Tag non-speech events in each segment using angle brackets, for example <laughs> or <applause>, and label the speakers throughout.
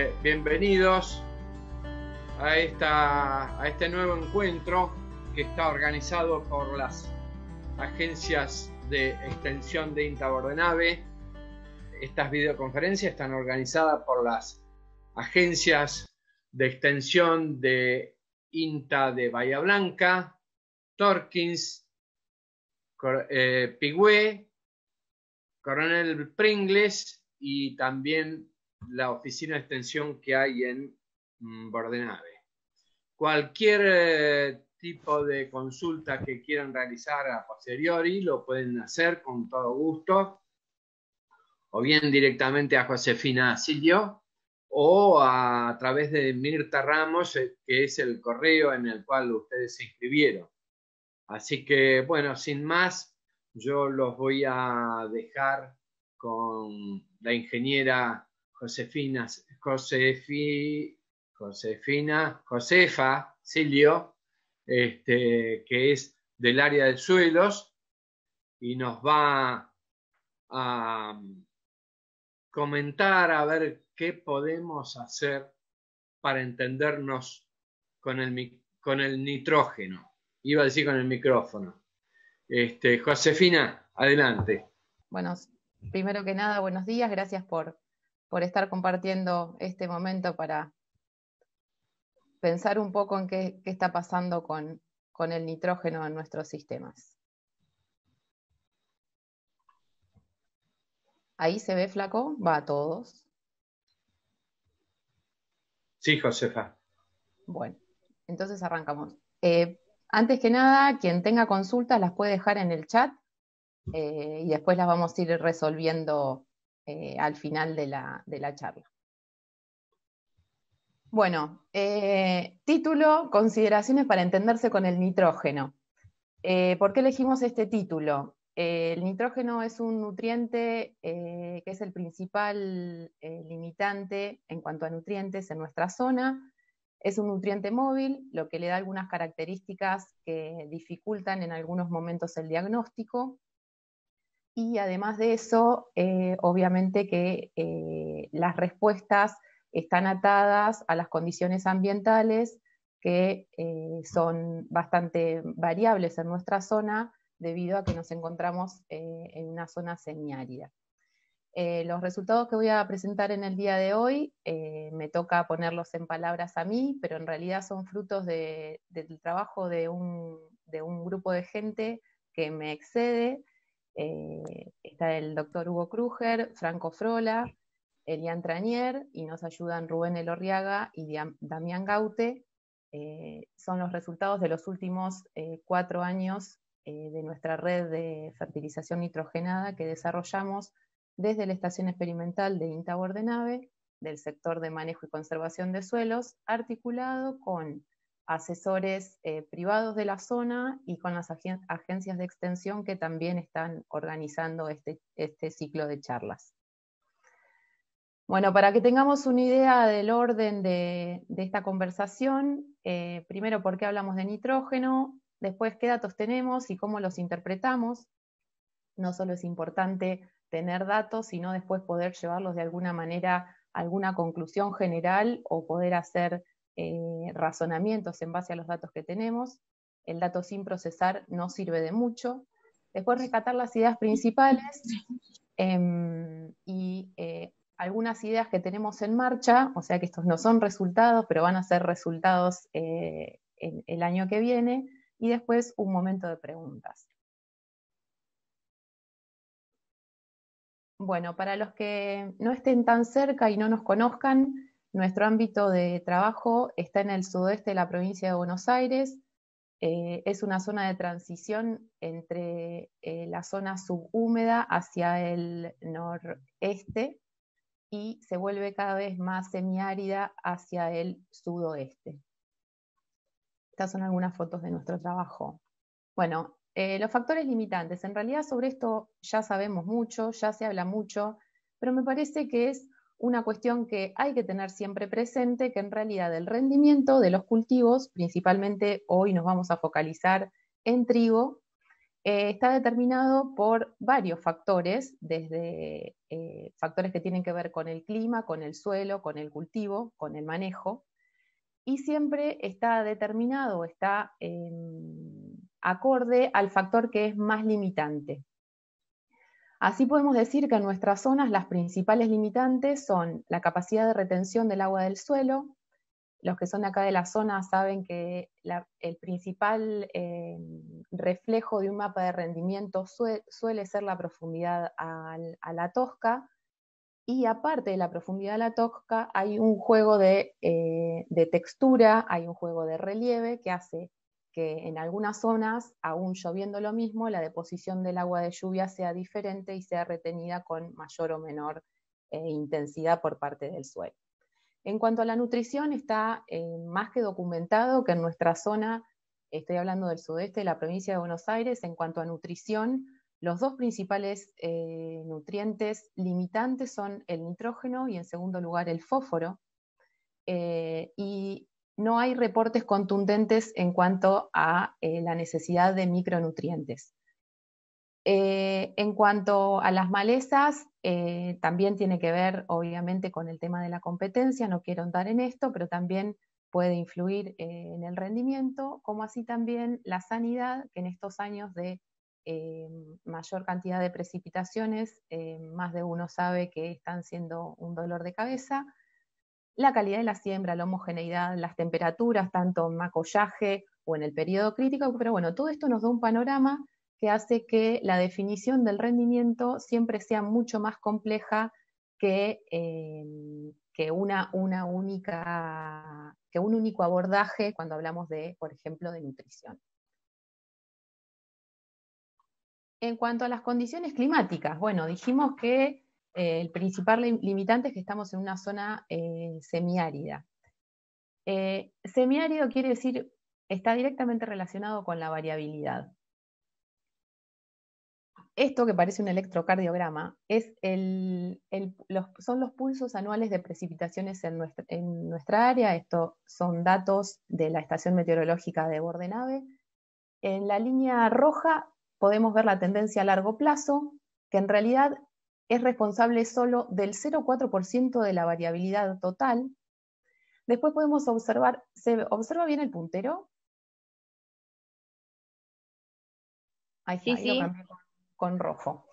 Speaker 1: Eh, bienvenidos a, esta, a este nuevo encuentro que está organizado por las agencias de extensión de Inta Bordenave. Estas videoconferencias están organizadas por las agencias de extensión de INTA de Bahía Blanca, Torkins, eh, Pigüé, Coronel Pringles y también la oficina de extensión que hay en mm, Bordenave. Cualquier eh, tipo de consulta que quieran realizar a posteriori lo pueden hacer con todo gusto, o bien directamente a Josefina Silvio, o a, través de Mirta Ramos, eh, que es el correo en el cual ustedes se inscribieron. Así que, bueno, sin más, yo los voy a dejar con la ingeniera Josefina, Josefina, Josefa Silio, este, que es del área de suelos y nos va a comentar a ver qué podemos hacer para entendernos con el, con el nitrógeno. Iba a decir con el micrófono. Este, Josefina, adelante.
Speaker 2: Bueno, primero que nada, buenos días, gracias por, por estar compartiendo este momento para pensar un poco en qué, está pasando con, el nitrógeno en nuestros sistemas. Ahí se ve flaco, va a todos.
Speaker 1: Sí, Josefa.
Speaker 2: Bueno, entonces arrancamos. Eh, antes que nada, quien tenga consultas las puede dejar en el chat eh, y después las vamos a ir resolviendo eh, al final de la, charla. Bueno, eh, título, consideraciones para entenderse con el nitrógeno. Eh, ¿Por qué elegimos este título? el nitrógeno es un nutriente que es el principal limitante en cuanto a nutrientes en nuestra zona. Es un nutriente móvil, lo que le da algunas características que dificultan en algunos momentos el diagnóstico. Y además de eso, eh, obviamente que eh, las respuestas están atadas a las condiciones ambientales que eh, son bastante variables en nuestra zona debido a que nos encontramos en una zona semiárida. los resultados que voy a presentar en el día de hoy me toca ponerlos en palabras a mí, pero en realidad son frutos del trabajo de un, de un grupo de gente que me excede, eh, está el doctor Hugo Kruger, Franco Frola, Elian Trañer, y nos ayudan Rubén Elorriaga y Damián Gaute. Eh, son los resultados de los últimos eh, cuatro años de nuestra red de fertilización nitrogenada que desarrollamos desde la Estación Experimental de de Nave, del sector de manejo y conservación de suelos, articulado con asesores eh, privados de la zona y con las agencias de extensión que también están organizando este, este ciclo de charlas. Bueno, para que tengamos una idea del orden de, esta conversación, eh, primero por qué hablamos de nitrógeno, después qué datos tenemos y cómo los interpretamos. No solo es importante tener datos, sino después poder llevarlos de alguna manera a alguna conclusión general o poder hacer eh, razonamientos en base a los datos que tenemos. El dato sin procesar no sirve de mucho. Después rescatar las ideas principales em, y eh, algunas ideas que tenemos en marcha, o sea que estos no son resultados, pero van a ser resultados eh, el año que viene, y después un momento de preguntas. Bueno, para los que no estén tan cerca y no nos conozcan, nuestro ámbito de trabajo está en el sudoeste de la provincia de Buenos Aires. Eh, es una zona de transición entre eh, la zona subhúmeda hacia el noreste y se vuelve cada vez más semiárida hacia el sudoeste. Estas son algunas fotos de nuestro trabajo. Bueno, eh, los factores limitantes. En realidad sobre esto ya sabemos mucho, ya se habla mucho, pero me parece que es una cuestión que hay que tener siempre presente, que en realidad el rendimiento de los cultivos, principalmente hoy nos vamos a focalizar en trigo, eh, está determinado por varios factores, desde eh, factores que tienen que ver con el clima, con el suelo, con el cultivo, con el manejo, y siempre está determinado, está acorde al factor que es más limitante. Así podemos decir que en nuestras zonas las principales limitantes son la capacidad de retención del agua del suelo. Los que son acá de la zona saben que el principal eh, reflejo de un mapa de rendimiento suele ser la profundidad a la tosca. Y aparte de la profundidad a la tosca, hay un juego eh, de textura, hay un juego de relieve que hace que en algunas zonas, aún lloviendo lo mismo, la deposición del agua de lluvia sea diferente y sea retenida con mayor o menor eh, intensidad por parte del suelo. En cuanto a la nutrición, está eh, más que documentado que en nuestra zona, estoy hablando del sudeste de la provincia de Buenos Aires, en cuanto a nutrición, los dos principales eh, nutrientes limitantes son el nitrógeno y en segundo lugar el fósforo. y no hay reportes contundentes en cuanto a eh, la necesidad de micronutrientes. Eh, en cuanto a las malezas, eh, también tiene que ver obviamente con el tema de la competencia, no quiero andar en esto, pero también puede influir en el rendimiento, como así también la sanidad, que en estos años de mayor cantidad de precipitaciones, más de uno sabe que están siendo un dolor de cabeza la calidad de la siembra, la homogeneidad, las temperaturas, tanto en macollaje o en el periodo crítico, pero bueno, todo esto nos da un panorama que hace que la definición del rendimiento siempre sea mucho más compleja que, eh, que, una, una única, que un único abordaje cuando hablamos de, por ejemplo, de nutrición. En cuanto a las condiciones climáticas, bueno, dijimos que eh, el principal limitante es que estamos en una zona eh, semiárida. Eh, semiárido quiere decir, está directamente relacionado con la variabilidad. Esto que parece un electrocardiograma es son los pulsos anuales de precipitaciones en nuestra, área. Esto son datos de la estación meteorológica de Bordenave. En la línea roja podemos ver la tendencia a largo plazo, que en realidad es responsable solo del 0,4% de la variabilidad total. Después
Speaker 3: podemos observar, ¿se observa bien el puntero? Ahí sí, con, con, rojo.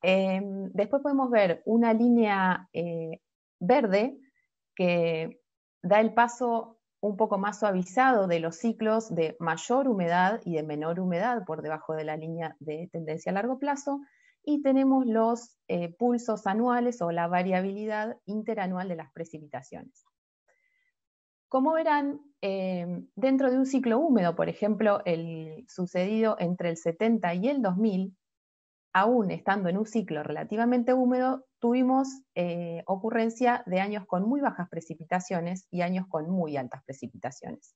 Speaker 3: Em, después
Speaker 2: podemos ver una línea eh, verde que da el paso un poco más suavizado de los ciclos de mayor humedad y de menor humedad por debajo de la línea de tendencia a largo plazo, y tenemos los eh, pulsos anuales o la variabilidad interanual de las precipitaciones. Como verán, eh, dentro de un ciclo húmedo, por ejemplo, el sucedido entre el 70 y el 2000, aún estando en un ciclo relativamente húmedo, tuvimos eh, ocurrencia de años con muy bajas precipitaciones y años con muy altas precipitaciones.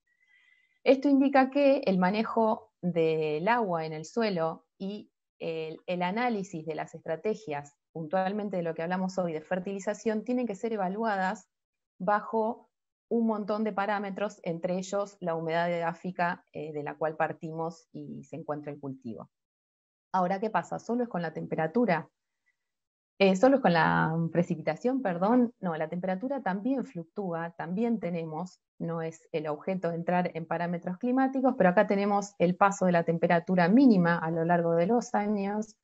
Speaker 2: Esto indica que el manejo del agua en el suelo y el, análisis de las estrategias, puntualmente de lo que hablamos hoy de fertilización, tienen que ser evaluadas bajo un montón de parámetros, entre ellos la humedad edáfica eh, de la cual partimos y se encuentra el cultivo. Ahora, ¿qué pasa? ¿Solo es con la temperatura? Eh, solo con la mm, precipitación, perdón, no, la temperatura también fluctúa, también tenemos, no es el objeto de entrar en parámetros climáticos, pero acá tenemos el paso de la temperatura mínima a lo largo de los años,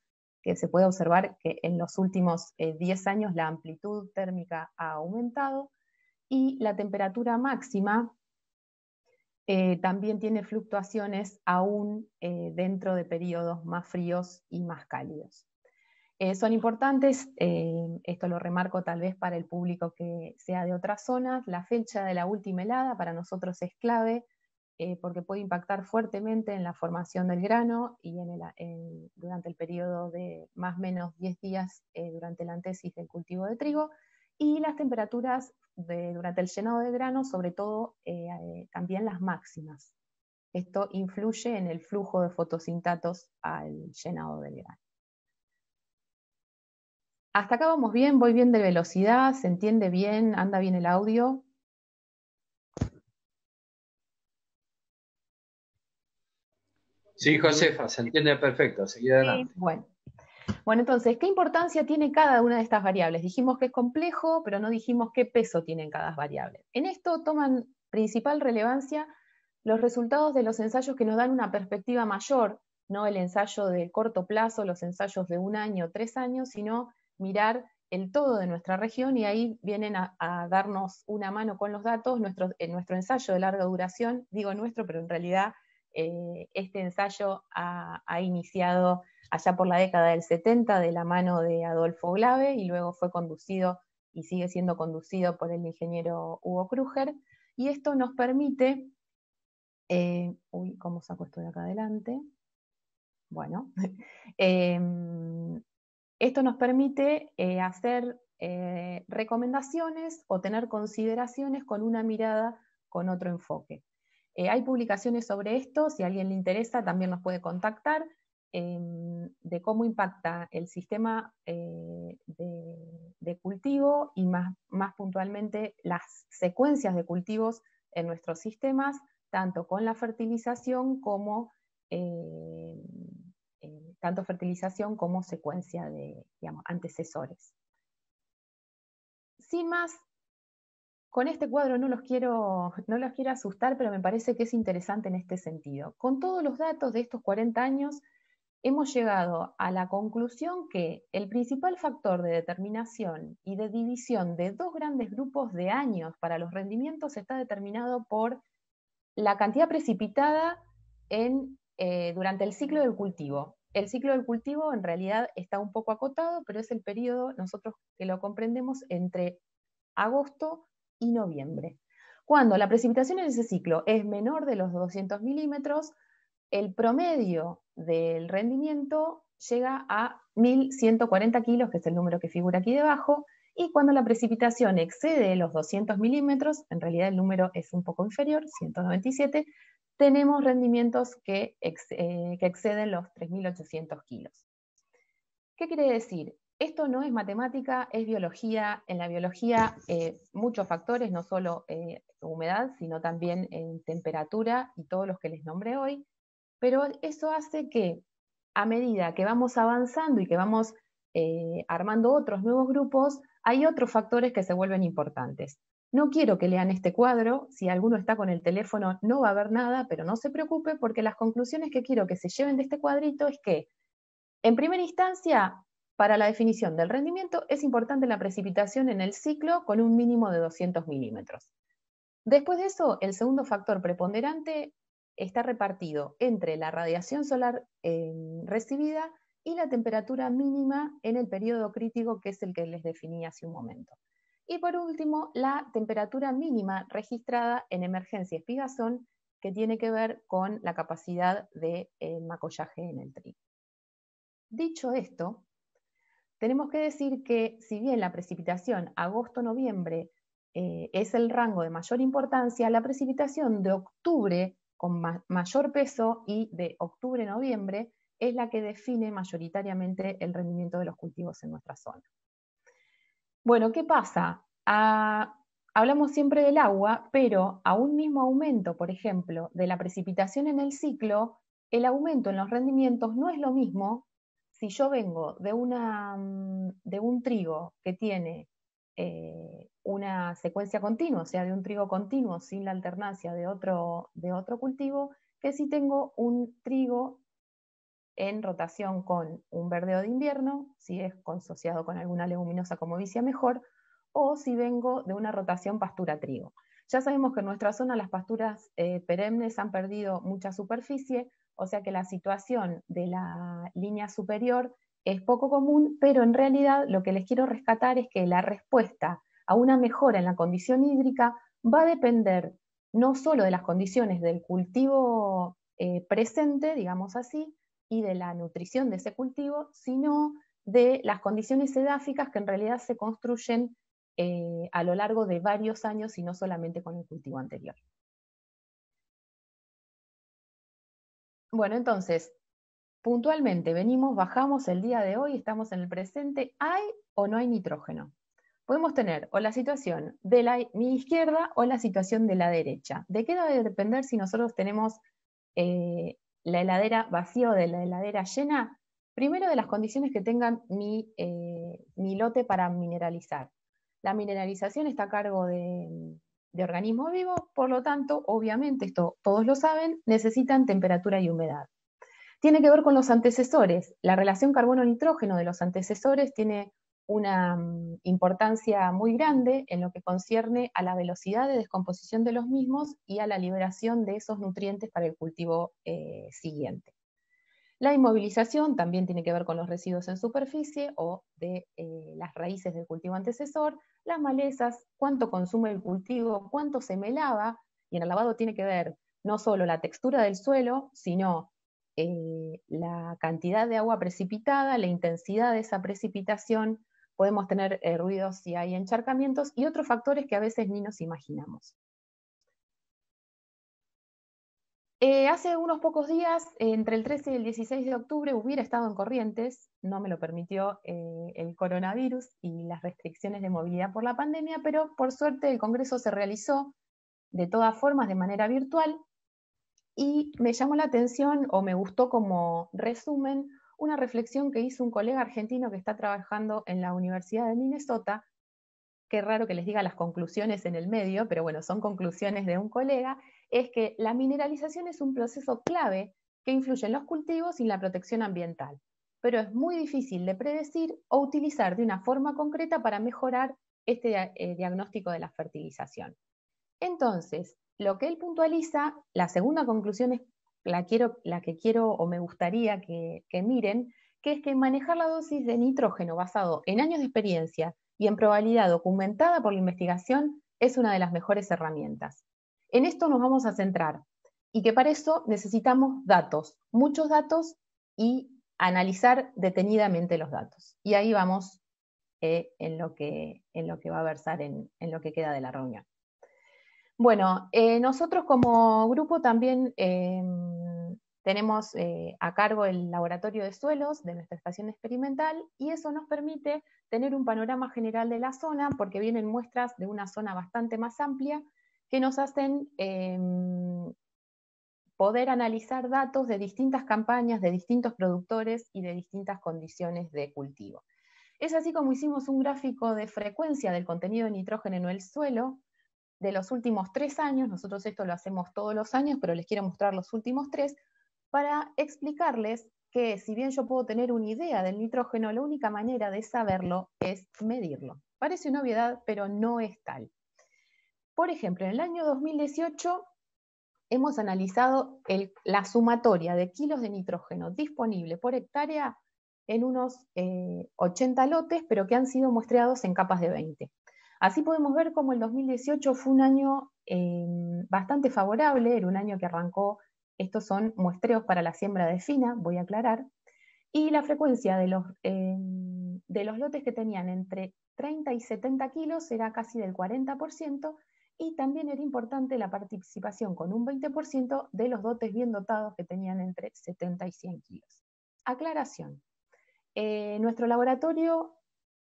Speaker 2: que se puede observar que en los últimos 10 eh, años la amplitud térmica ha aumentado y la temperatura máxima eh, también tiene fluctuaciones aún dentro de periodos más fríos y más cálidos. Eh, son importantes, eh, esto lo remarco tal vez para el público que sea de otras zonas, la fecha de la última helada para nosotros es clave eh, porque puede impactar fuertemente en la formación del grano y durante el periodo de más o menos 10 días durante la antesis del cultivo de trigo y las temperaturas durante el llenado de grano, sobre todo también las máximas. Esto influye en el flujo de fotosintatos al llenado del grano. Hasta acá vamos bien, voy bien de velocidad, se entiende bien, anda bien el audio.
Speaker 1: Sí, Josefa, se entiende perfecto, seguí adelante.
Speaker 2: bueno. bueno, entonces, ¿qué importancia tiene cada una de estas variables? Dijimos que es complejo, pero no dijimos qué peso tienen cada variable. En esto toman principal relevancia los resultados de los ensayos que nos dan una perspectiva mayor, no el ensayo de corto plazo, los ensayos de un año, tres años, sino mirar el todo de nuestra región y ahí vienen a, darnos una mano con los datos. Nuestro, en nuestro ensayo de larga duración, digo nuestro, pero en realidad eh, este ensayo ha, iniciado allá por la década del 70 de la mano de Adolfo Glave y luego fue conducido y sigue siendo conducido por el ingeniero Hugo Kruger. Y esto nos permite, eh, uy, ¿cómo saco esto de acá adelante? Bueno, <laughs> em, esto nos permite eh, hacer eh, recomendaciones o tener consideraciones con una mirada, con otro enfoque. Eh, hay publicaciones sobre esto, si a alguien le interesa también nos puede contactar, em, de cómo impacta el sistema
Speaker 3: de,
Speaker 2: cultivo y más, puntualmente las secuencias de cultivos en nuestros sistemas, tanto con la fertilización como tanto fertilización como secuencia de antecesores. Sin más, con este cuadro no los, quiero, no los quiero asustar, pero me parece que es interesante en este sentido. Con todos los datos de estos 40 años, hemos llegado a la conclusión que el principal factor de determinación y de división de dos grandes grupos de años para los rendimientos está determinado por la cantidad precipitada eh, durante el ciclo del cultivo. El ciclo del cultivo en realidad está un poco acotado, pero es el periodo, nosotros que lo comprendemos, entre agosto y noviembre. Cuando la precipitación en ese ciclo es menor de los 200 milímetros, el promedio del rendimiento llega a 1.140 kilos, que es el número que figura aquí debajo, y cuando la precipitación excede los 200 milímetros, en realidad el número es un poco inferior, 197, tenemos rendimientos que, eh, exceden los 3.800 kilos. ¿Qué quiere decir? Esto no es matemática, es biología. En la biología eh, muchos factores, no solo eh, humedad, sino también en temperatura y todos los que les nombré hoy. Pero eso hace que a medida que vamos avanzando y que vamos armando otros nuevos grupos, hay otros factores que se vuelven importantes no quiero que lean este cuadro, si alguno está con el teléfono no va a ver nada, pero no se preocupe porque las conclusiones que quiero que se lleven de este cuadrito es que, en primera instancia, para la definición del rendimiento es importante la precipitación en el ciclo con un mínimo de 200 milímetros. Después de eso, el segundo factor preponderante está repartido entre la radiación solar eh, recibida y la temperatura mínima en el periodo crítico, que es el que les definí hace un momento. Y por último, la temperatura mínima registrada en emergencia espigazón, que tiene que ver con la capacidad de eh, macollaje en el trigo. Dicho esto, tenemos que decir que si bien la precipitación agosto-noviembre eh, es el rango de mayor importancia, la precipitación de octubre con mayor peso y de octubre-noviembre es la que define mayoritariamente el rendimiento de los cultivos en nuestra zona. Bueno, ¿qué pasa? Ah, hablamos siempre del agua, pero a un mismo aumento, por ejemplo, de la precipitación en el ciclo, el aumento en los rendimientos no es lo mismo si yo vengo de, mm, de un trigo que tiene eh, una secuencia continua, o sea, de un trigo continuo sin la alternancia de otro, de otro cultivo, que si tengo un trigo en rotación con un verdeo de invierno, si es consociado con alguna leguminosa como vicia mejor, o si vengo de una rotación pastura-trigo. Ya sabemos que en nuestra zona las pasturas eh, perennes han perdido mucha superficie, o sea que la situación de la línea superior es poco común, pero en realidad lo que les quiero rescatar es que la respuesta a una mejora en la condición hídrica va a depender no solo de las condiciones del cultivo eh, presente, digamos así, y de la nutrición de ese cultivo, sino de las condiciones edáficas que en
Speaker 3: realidad se construyen eh, a lo largo de varios años y no solamente con el cultivo anterior. Bueno, entonces, puntualmente, venimos, bajamos el día de hoy, estamos en el presente, ¿hay o no
Speaker 2: hay nitrógeno? Podemos tener o la situación de la, mi izquierda o la situación de la derecha. ¿De qué debe depender si nosotros tenemos eh, la heladera vacío de la heladera llena, primero de las condiciones que tengan mi, eh, lote para mineralizar. La mineralización está a cargo de, de organismos vivos, por lo tanto, obviamente, esto todos lo saben, necesitan temperatura y humedad. Tiene que ver con los antecesores. La relación carbono-nitrógeno de los antecesores tiene una mm, importancia muy grande en lo que concierne a la velocidad de descomposición de los mismos y a la liberación de esos nutrientes para el cultivo eh, siguiente. La inmovilización también tiene que ver con los residuos en superficie o de eh, las raíces del cultivo antecesor, las malezas, cuánto consume el cultivo, cuánto se melaba, y en el lavado tiene que ver no solo la textura del suelo, sino eh, la cantidad de agua precipitada, la intensidad de esa precipitación, podemos tener eh, ruidos si hay encharcamientos y otros factores que a veces ni nos imaginamos. Eh, hace unos pocos días, entre el 13 y el 16 de octubre, hubiera estado en Corrientes, no me lo permitió eh, el coronavirus y las restricciones de movilidad por la pandemia, pero por suerte el Congreso se realizó de todas formas de manera virtual y me llamó la atención o me gustó como resumen una reflexión que hizo un colega argentino que está trabajando en la Universidad de Minnesota. Qué raro que les diga las conclusiones en el medio, pero bueno, son conclusiones de un colega, es que la mineralización es un proceso clave que influye en los cultivos y en la protección ambiental, pero es muy difícil de predecir o utilizar de una forma concreta para mejorar este eh, diagnóstico de la fertilización. Entonces, lo que él puntualiza, la segunda conclusión es la, que quiero o me gustaría que, miren, que es que manejar la dosis de nitrógeno basado en años de experiencia y en probabilidad documentada por la investigación es una de las mejores herramientas. En esto nos vamos a centrar y que para eso necesitamos datos, muchos datos y analizar detenidamente los datos. Y ahí vamos eh, en, lo que, en lo que va a versar en, en lo que queda de la reunión. Bueno, eh, nosotros como grupo también eh, tenemos eh, a cargo el laboratorio de suelos de nuestra estación experimental y eso nos permite tener un panorama general de la zona porque vienen muestras de una zona bastante más amplia que nos hacen poder analizar datos de distintas campañas, de distintos productores y de distintas condiciones de cultivo. Es así como hicimos un gráfico de frecuencia del contenido de nitrógeno en el suelo de los últimos tres años, nosotros esto lo hacemos todos los años, pero les quiero mostrar los últimos tres, para explicarles que si bien yo puedo tener una idea del nitrógeno, la única manera de saberlo es medirlo. Parece una obviedad, pero no es tal. Por ejemplo, en el año 2018 hemos analizado la sumatoria de kilos de nitrógeno disponible por hectárea en unos 80 eh, lotes, pero que han sido muestreados en capas de 20. Así podemos ver cómo el 2018 fue un año em, bastante favorable, era un año que arrancó, estos son muestreos para la siembra de fina, voy a aclarar, y la frecuencia de los, em, de los lotes que tenían entre 30 y 70 kilos era casi del 40%, y también era importante la participación con un 20% de los dotes bien dotados que tenían entre 70 y 100 kilos. Aclaración. Eh, nuestro laboratorio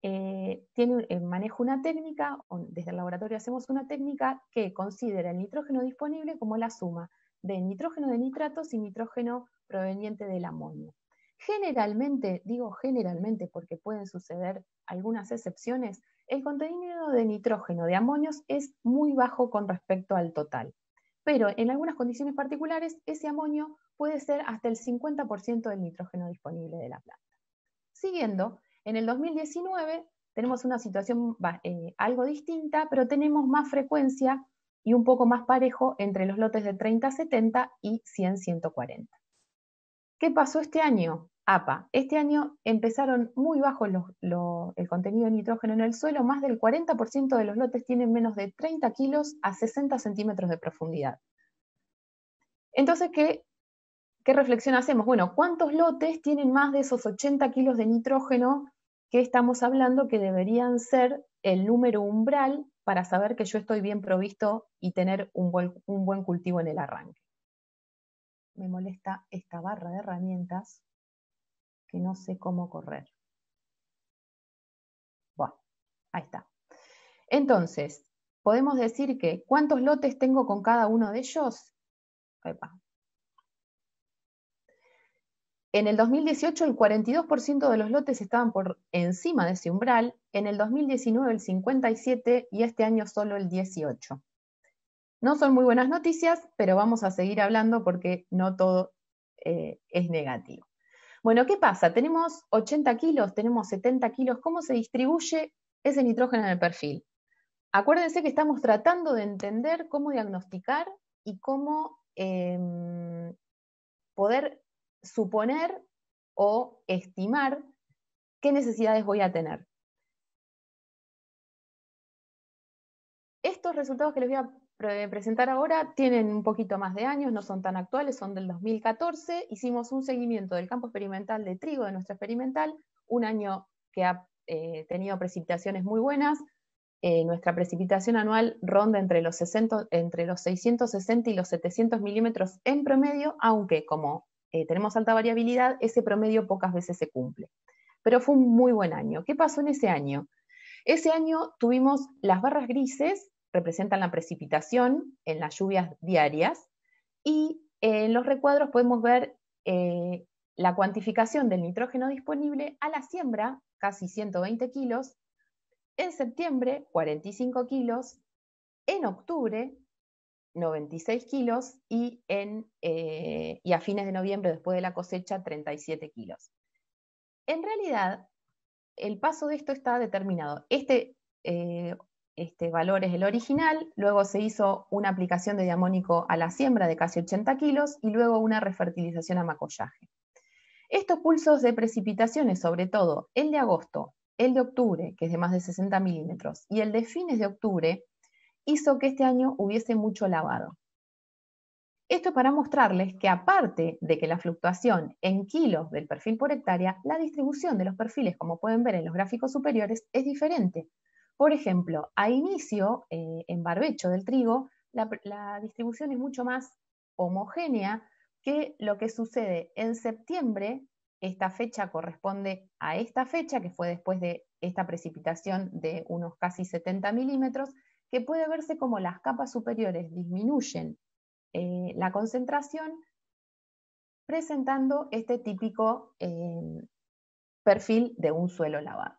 Speaker 2: maneja eh, tiene, manejo una técnica, desde el laboratorio hacemos una técnica que considera el nitrógeno disponible como la suma de nitrógeno de nitratos y nitrógeno proveniente del amonio. Generalmente, digo generalmente porque pueden suceder algunas excepciones, el contenido de nitrógeno de amonios es muy bajo con respecto al total, pero en algunas condiciones particulares ese amonio puede ser hasta el 50% del nitrógeno disponible de la planta. Siguiendo, en el 2019 tenemos una situación eh, algo distinta, pero tenemos más frecuencia y un poco más parejo entre los lotes de 30-70 y 100-140. ¿Qué pasó este año? APA. Este año empezaron muy bajos el contenido de nitrógeno en el suelo, más del 40% de los lotes tienen menos de 30 kilos a 60 centímetros de profundidad. Entonces, ¿qué ¿qué reflexión hacemos? Bueno, ¿cuántos lotes tienen más de esos 80 kilos de nitrógeno que estamos hablando que deberían ser el número umbral para saber que yo estoy bien provisto y tener un
Speaker 3: buen, cultivo en el arranque? Me molesta esta barra de herramientas que no sé cómo correr. Bueno,
Speaker 2: ahí está. Entonces, podemos decir que ¿cuántos lotes tengo con cada uno de ellos? En el 2018 el 42% de los lotes estaban por encima de ese umbral, en el 2019 el 57% y este año solo el 18%. No son muy buenas noticias, pero vamos a seguir hablando porque no todo eh, es negativo. Bueno, ¿qué pasa? Tenemos 80 kilos, tenemos 70 kilos, ¿cómo se distribuye ese nitrógeno en el perfil? Acuérdense que estamos tratando de entender cómo diagnosticar y cómo em, poder suponer
Speaker 3: o estimar qué necesidades voy a tener. Estos resultados que les voy a presentar
Speaker 2: ahora tienen un poquito más de años, no son tan actuales, son del 2014. Hicimos un seguimiento del campo experimental de trigo de nuestra experimental, un año que ha eh, tenido precipitaciones muy buenas. Eh, nuestra precipitación anual ronda entre los, entre los 660 y los 700 milímetros en promedio, aunque como eh, tenemos alta variabilidad, ese promedio pocas veces se cumple. Pero fue un muy buen año. ¿Qué pasó en ese año? Ese año tuvimos las barras grises, representan la precipitación en las lluvias diarias, y en los recuadros podemos ver eh, la cuantificación del nitrógeno disponible a la siembra, casi 120 kilos, en septiembre 45 kilos, en octubre 96 kilos y, en, eh, y a fines de noviembre, después de la cosecha, 37 kilos. En realidad, el paso de esto está determinado. Este, eh, este valor es el original, luego se hizo una aplicación de diamónico a la siembra de casi 80 kilos y luego una refertilización a macollaje. Estos pulsos de precipitaciones, sobre todo el de agosto, el de octubre, que es de más de 60 milímetros, y el de fines de octubre, hizo que este año hubiese mucho lavado. Esto para mostrarles que aparte de que la fluctuación en kilos del perfil por hectárea, la distribución de los perfiles, como pueden ver en los gráficos superiores, es diferente. Por ejemplo, a inicio, eh, en barbecho del trigo, la distribución es mucho más homogénea que lo que sucede en septiembre. Esta fecha corresponde a esta fecha, que fue después de esta precipitación de unos casi 70 milímetros, que puede verse como las capas superiores disminuyen eh, la concentración, presentando este típico eh, perfil de un suelo lavado.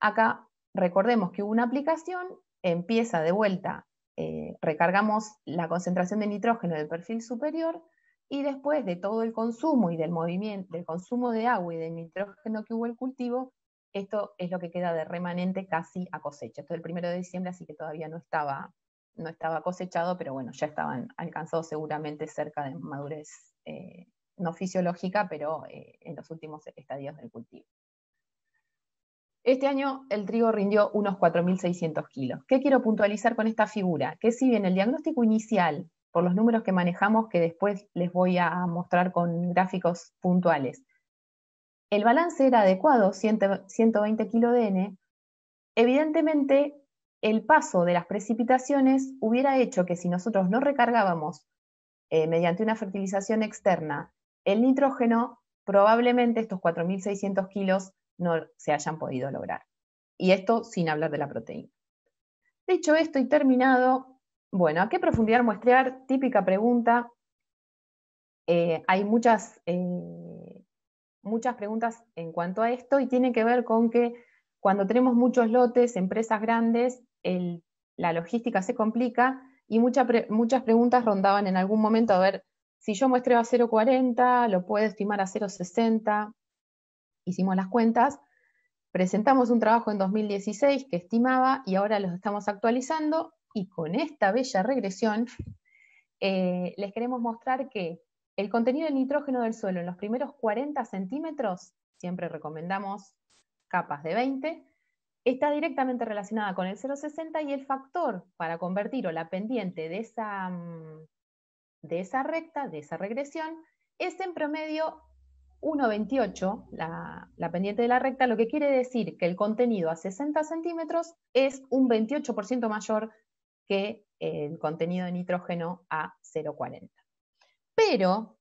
Speaker 2: Acá recordemos que hubo una aplicación empieza de vuelta, eh, recargamos la concentración de nitrógeno del perfil superior y después de todo el consumo y del movimiento, del consumo de agua y de nitrógeno que hubo el cultivo, esto es lo que queda de remanente casi a cosecha. Esto es el primero de diciembre, así que todavía no estaba, no estaba cosechado, pero bueno, ya estaban alcanzados seguramente cerca de madurez eh, no fisiológica, pero eh, en los últimos estadios del cultivo. Este año el trigo rindió unos 4.600 kilos. ¿Qué quiero puntualizar con esta figura? Que si bien el diagnóstico inicial, por los números que manejamos, que después les voy a mostrar con gráficos puntuales, el balance era adecuado, 120 kilo de N, evidentemente el paso de las precipitaciones hubiera hecho que si nosotros no recargábamos eh, mediante una fertilización externa el nitrógeno, probablemente estos 4.600 kilos no se hayan podido lograr. Y esto sin hablar de la proteína. Dicho esto y terminado, bueno, ¿a qué profundidad muestrear? Típica pregunta. Eh, hay muchas eh, muchas preguntas en cuanto a esto y tiene que ver con que cuando tenemos muchos lotes, empresas grandes, la logística se complica y muchas preguntas rondaban en algún momento, a ver, si yo muestro a 0,40, lo puedo estimar a 0,60, hicimos las cuentas, presentamos un trabajo en 2016 que estimaba y ahora los estamos actualizando y con esta bella regresión eh, les queremos mostrar que el contenido de nitrógeno del suelo en los primeros 40 centímetros, siempre recomendamos capas de 20, está directamente relacionada con el 0,60 y el factor para convertir o la pendiente de esa, mm, de esa recta, de esa regresión, es en promedio 1,28, la, la, pendiente de la recta, lo que quiere decir que el contenido a 60 centímetros es un 28% mayor que el contenido de nitrógeno a 0,40. Pero,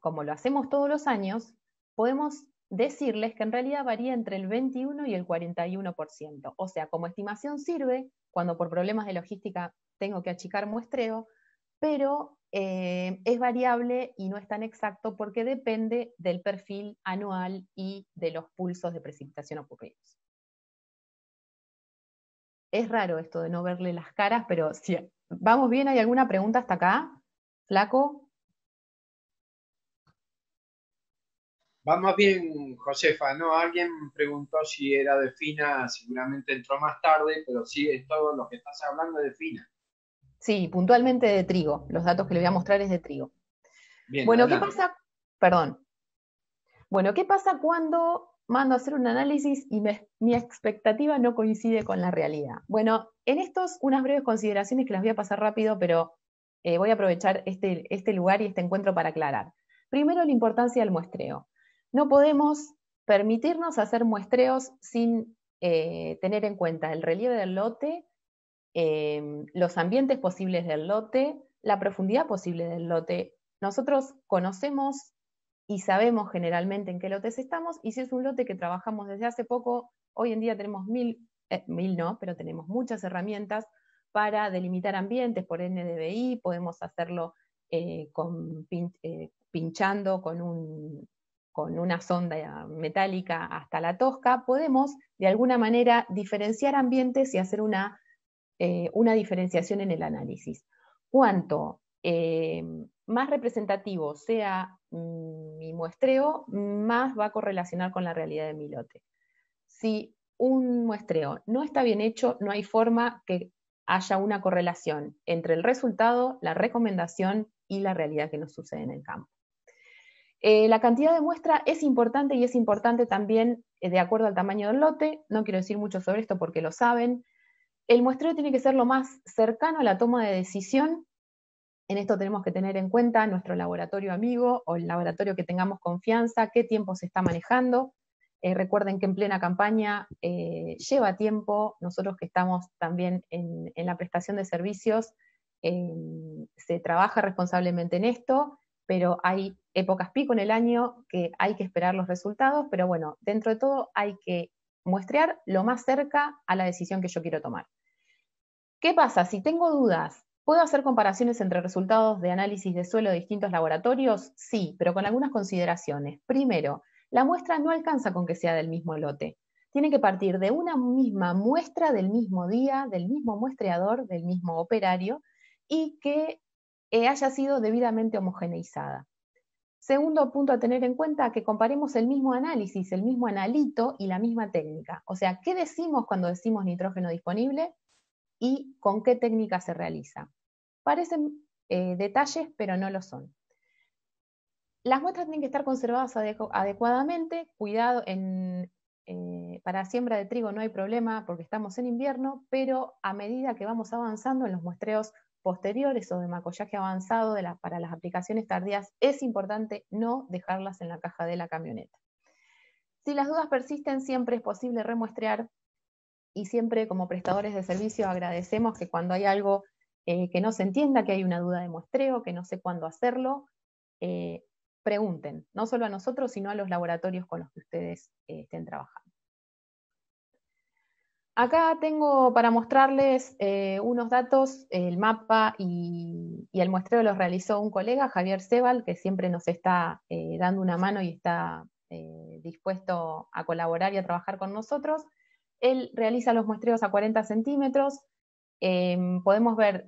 Speaker 2: como lo hacemos todos los años, podemos decirles que en realidad varía entre el 21 y el 41%. O sea, como estimación sirve cuando por problemas de logística tengo que achicar muestreo, pero eh, es variable y no es tan exacto porque depende del perfil anual y de los pulsos de precipitación ocurridos. Es raro esto de no verle las caras, pero si vamos bien, ¿hay alguna pregunta hasta acá? Flaco,
Speaker 1: más bien, Josefa, ¿no? Alguien preguntó si era de Fina, seguramente entró más tarde, pero sí, es todo lo que estás hablando de Fina.
Speaker 2: Sí, puntualmente de trigo. Los datos que le voy a mostrar es de trigo. bueno, ¿qué pasa? Perdón. Bueno, ¿qué pasa cuando mando a hacer un análisis y mi expectativa no coincide con la realidad? Bueno, en estos unas breves consideraciones que las voy a pasar rápido, pero eh, voy a aprovechar este, este lugar y este encuentro para aclarar. Primero, la importancia del muestreo. No podemos permitirnos hacer muestreos sin eh, tener en cuenta el relieve del lote, em, los ambientes posibles del lote, la profundidad posible del lote. Nosotros conocemos y sabemos generalmente en qué lotes estamos y si es un lote que trabajamos desde hace poco, hoy en día tenemos mil, eh, mil no, pero tenemos muchas herramientas para delimitar ambientes por NDBI, podemos hacerlo eh, pinchando con un con una sonda metálica hasta la tosca, podemos de alguna manera diferenciar ambientes y hacer una, eh, diferenciación en el análisis. Cuanto eh, más representativo sea mm, mi muestreo, más va a correlacionar con la realidad de mi lote. Si un muestreo no está bien hecho, no hay forma que haya una correlación entre el resultado, la recomendación y la realidad que nos sucede en el campo. Eh, la cantidad de muestra es importante y es importante también eh, de acuerdo al tamaño del lote. No quiero decir mucho sobre esto porque lo saben. El muestreo tiene que ser lo más cercano a la toma de decisión. En esto tenemos que tener en cuenta nuestro laboratorio amigo o el laboratorio que tengamos confianza, qué tiempo se está manejando. Eh, recuerden que en plena campaña lleva tiempo, nosotros que estamos también en la prestación de servicios, se trabaja responsablemente en esto, pero hay épocas pico en el año que hay que esperar los resultados, pero bueno, dentro de todo hay que muestrear lo más cerca a la decisión que yo quiero tomar. ¿Qué pasa? Si tengo dudas, ¿puedo hacer comparaciones entre resultados de análisis de suelo de distintos laboratorios? Sí, pero con algunas consideraciones. Primero, la muestra no alcanza con que sea del mismo lote. Tiene que partir de una misma muestra del mismo día, del mismo muestreador, del mismo operario y que haya sido debidamente homogeneizada. Segundo punto a tener en cuenta, que comparemos el mismo análisis, el mismo analito y la misma técnica. O sea, ¿qué decimos cuando decimos nitrógeno disponible y con qué técnica se realiza? Parecen eh, detalles, pero no lo son. Las muestras tienen que estar conservadas adecuadamente, cuidado en, eh, para siembra de trigo no hay problema porque estamos en invierno, pero a medida que vamos avanzando en los muestreos posteriores o de macollaje avanzado para las aplicaciones tardías, es importante no dejarlas en la caja de la camioneta. Si las dudas persisten, siempre es posible remuestrear y siempre como prestadores de servicio agradecemos que cuando hay algo eh, que no se entienda, que hay una duda de muestreo, que no sé cuándo hacerlo, eh, pregunten, no solo a nosotros, sino a los laboratorios con los que ustedes eh, estén trabajando. Acá tengo para mostrarles eh, unos datos, el mapa y, el muestreo los realizó un colega, Javier Sebal, que siempre nos está eh, dando una mano y está eh, dispuesto a colaborar y a trabajar con nosotros. Él realiza los muestreos a 40 centímetros. Em, podemos ver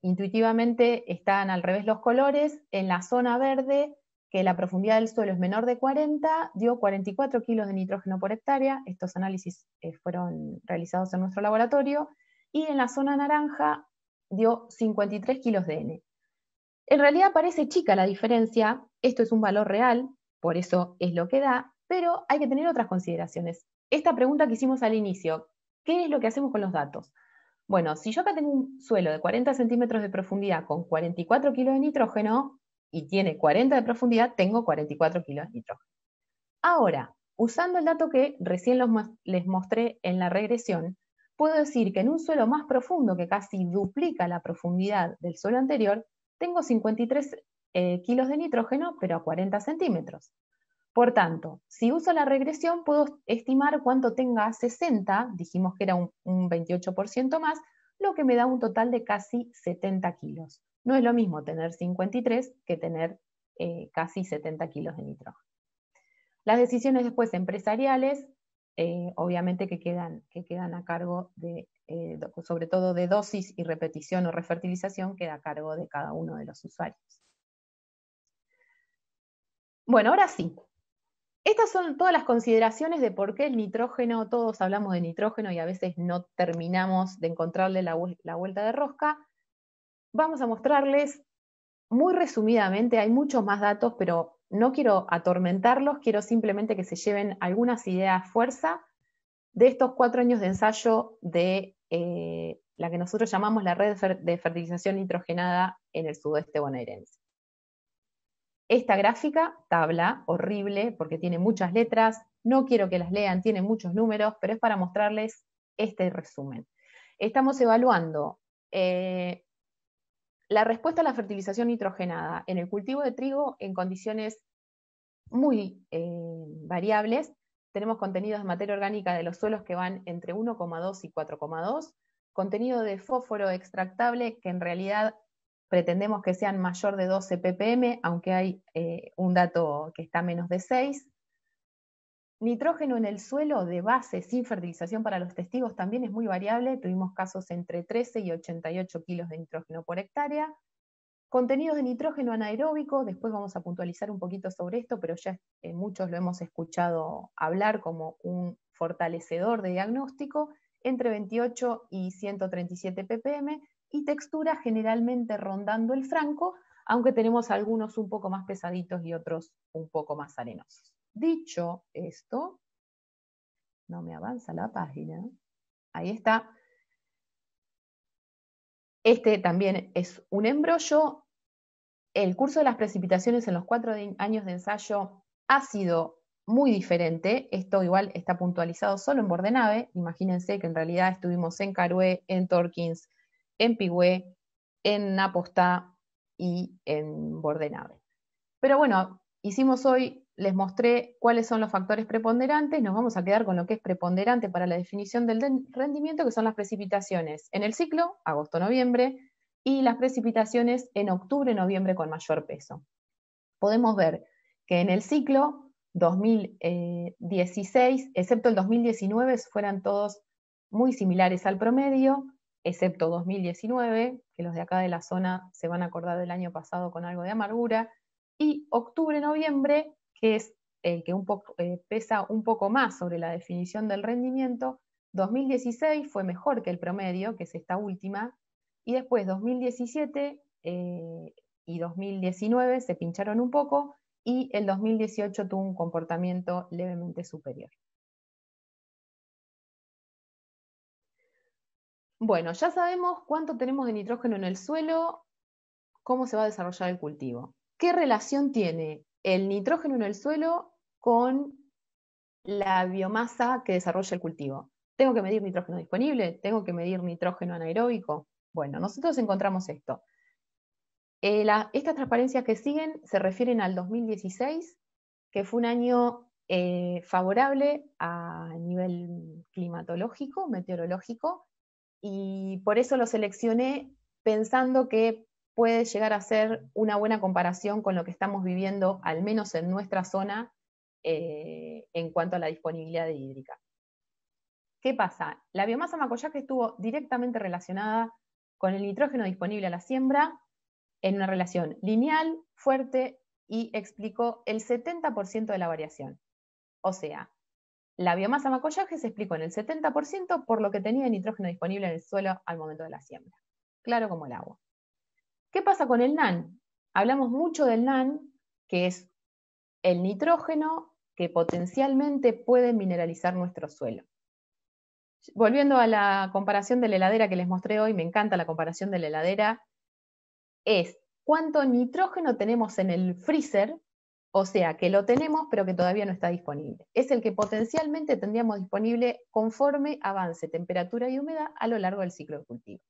Speaker 2: intuitivamente están al revés los colores. En la zona verde que la profundidad del suelo es menor de 40, dio 44 kilos de nitrógeno por hectárea, estos análisis eh, fueron realizados en nuestro laboratorio, y en la zona naranja dio 53 kilos de N. En realidad parece chica la diferencia, esto es un valor real, por eso es lo que da, pero hay que tener otras consideraciones. Esta pregunta que hicimos al inicio, ¿qué es lo que hacemos con los datos? Bueno, si yo acá tengo un suelo de 40 centímetros de profundidad con 44 kilos de nitrógeno, y tiene 40 de profundidad, tengo 44 kilos de nitrógeno. Ahora, usando el dato que recién les mostré en la regresión, puedo decir que en un suelo más profundo, que casi duplica la profundidad del suelo anterior, tengo 53 eh, kilos de nitrógeno, pero a 40 centímetros. Por tanto, si uso la regresión, puedo estimar cuánto tenga 60, dijimos que era un 28% más, lo que me da un total de casi 70 kilos. No es lo mismo tener 53 que tener eh, casi 70 kilos de nitrógeno. Las decisiones después empresariales, eh, obviamente que quedan, que quedan, a cargo de, eh, sobre todo de dosis y repetición o refertilización, queda a cargo de cada uno de los usuarios.
Speaker 3: Bueno, ahora sí.
Speaker 2: Estas son todas las consideraciones de por qué el nitrógeno, todos hablamos de nitrógeno y a veces no terminamos de encontrarle la vuelta de rosca vamos a mostrarles muy resumidamente, hay muchos más datos, pero no quiero atormentarlos, quiero simplemente que se lleven algunas ideas fuerza de estos cuatro años de ensayo de eh, la que nosotros llamamos la red de fertilización nitrogenada en el sudoeste bonaerense. Esta gráfica, tabla, horrible, porque tiene muchas letras, no quiero que las lean, tiene muchos números, pero es para mostrarles este resumen. Estamos evaluando eh, la respuesta a la fertilización nitrogenada en el cultivo de trigo en condiciones muy eh, variables, tenemos contenidos de materia orgánica de los suelos que van entre 1,2 y 4,2, contenido de fósforo extractable que en realidad pretendemos que sean mayor de 12 ppm, aunque hay eh, un dato que está menos de 6, Nitrógeno en el suelo de base sin fertilización para los testigos también es muy variable. Tuvimos casos entre 13 y 88 kilos de nitrógeno por hectárea. Contenidos de nitrógeno anaeróbico, después vamos a puntualizar un poquito sobre esto, pero ya eh, muchos lo hemos escuchado hablar como un fortalecedor de diagnóstico, entre 28 y 137 ppm, y textura generalmente rondando el franco, aunque tenemos algunos un poco más pesaditos y otros un poco más arenosos. Dicho esto, no me avanza la página. Ahí está. Este también es un embrollo. El curso de las precipitaciones en los cuatro años de ensayo ha sido muy diferente. Esto igual está puntualizado solo en Bordenave. Imagínense que en realidad estuvimos en Carué, en Torkins, en Pigüé, en Napostá y en Bordenave. Pero bueno, hicimos hoy les mostré cuáles son los factores preponderantes, nos vamos a quedar con lo que es preponderante para la definición del rendimiento, que son las precipitaciones en el ciclo, agosto-noviembre, y las precipitaciones en octubre-noviembre con mayor peso. Podemos ver que en el ciclo 2016, excepto el 2019, fueran todos muy similares al promedio, excepto 2019, que los de acá de la zona se van a acordar del año pasado con algo de amargura, y octubre-noviembre que es el eh, que eh, pesa un poco más sobre la definición del rendimiento, 2016 fue mejor que el promedio, que es esta última, y después 2017 eh, y 2019 se pincharon un poco y el 2018 tuvo un
Speaker 3: comportamiento levemente superior. Bueno, ya sabemos cuánto tenemos de nitrógeno en el suelo, cómo
Speaker 2: se va a desarrollar el cultivo. ¿Qué relación tiene el nitrógeno en el suelo con la biomasa que desarrolla el cultivo. Tengo que medir nitrógeno disponible, tengo que medir nitrógeno anaeróbico. Bueno, nosotros encontramos esto. Eh, estas transparencias que siguen se refieren al 2016, que fue un año eh, favorable a nivel climatológico, meteorológico, y por eso lo seleccioné pensando que puede llegar a ser una buena comparación con lo que estamos viviendo, al menos en nuestra zona, eh, en cuanto a la disponibilidad de hídrica. ¿Qué pasa? La biomasa macoyaje estuvo directamente relacionada con el nitrógeno disponible a la siembra en una relación lineal, fuerte y explicó el 70% de la variación. O sea, la biomasa macollaje se explicó en el 70% por lo que tenía de nitrógeno disponible en el suelo al momento de la siembra. Claro como el agua. ¿Qué pasa con el NAN? Hablamos mucho del NAN, que es el nitrógeno que potencialmente puede mineralizar nuestro suelo. Volviendo a la comparación de la heladera que les mostré hoy, me encanta la comparación de la heladera, es cuánto nitrógeno tenemos en el freezer, o sea, que lo tenemos pero que todavía no está disponible. Es el que potencialmente tendríamos disponible conforme avance temperatura y humedad a lo largo del ciclo de cultivo.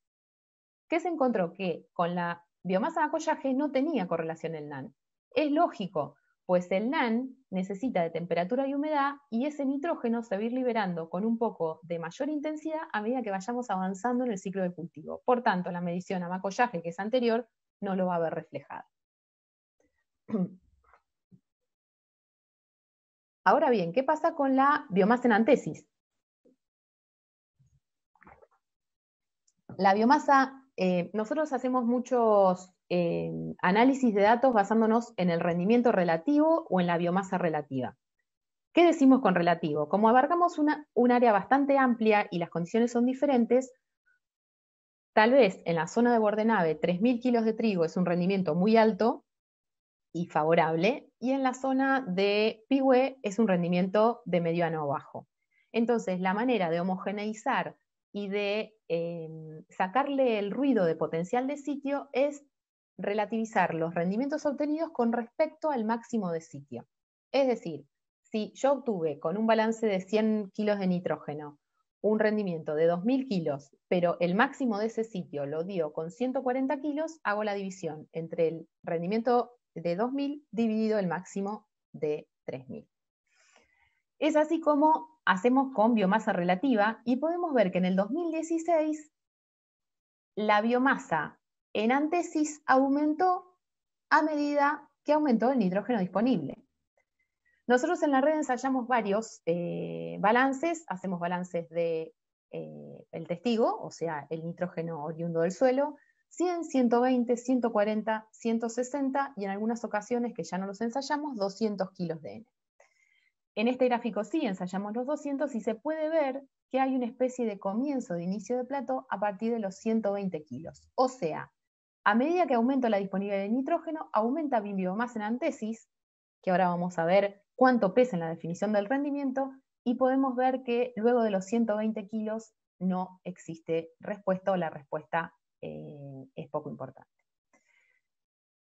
Speaker 2: ¿Qué se encontró? Que con la biomasa de acollaje no tenía correlación el NAN. Es lógico, pues el NAN necesita de temperatura y humedad y ese nitrógeno se va a ir liberando con un poco de mayor intensidad a medida que vayamos avanzando en el ciclo de cultivo. Por tanto, la medición a macollaje que es anterior no lo va a ver
Speaker 3: reflejada. <clears throat> Ahora bien, ¿qué pasa con la biomasa en antesis?
Speaker 2: La biomasa eh, nosotros hacemos muchos eh, análisis de datos basándonos en el rendimiento relativo o en la biomasa relativa. ¿Qué decimos con relativo? Como abarcamos un área bastante amplia y las condiciones son diferentes, tal vez en la zona de Bordenave 3.000 kilos de trigo es un rendimiento muy alto y favorable, y en la zona de Pigüe es un rendimiento de mediano o bajo. Entonces, la manera de homogeneizar y de Em, sacarle el ruido de potencial de sitio es relativizar los rendimientos obtenidos con respecto al máximo de sitio. Es decir, si yo obtuve con un balance de 100 kilos de nitrógeno un rendimiento de 2.000 kilos, pero el máximo de ese sitio lo dio con 140 kilos, hago la división entre el rendimiento de 2.000 dividido el máximo de 3.000. Es así como hacemos con biomasa relativa y podemos ver que en el 2016 la biomasa en antesis aumentó a medida que aumentó el nitrógeno disponible. Nosotros en la red ensayamos varios eh, balances, hacemos balances de eh, el testigo, o sea, el nitrógeno oriundo del suelo, 100, 120, 140, 160 y en algunas ocasiones que ya no los ensayamos, 200 kilos de N. En este gráfico sí ensayamos los 200 y se puede ver que hay una especie de comienzo, de inicio de plato a partir de los 120 kilos. O sea, a medida que aumento la disponibilidad de nitrógeno, aumenta mi biomasa en antesis, que ahora vamos a ver cuánto pesa en la definición del rendimiento, y podemos ver que luego de los 120 kilos no existe respuesta o la respuesta eh, es poco importante.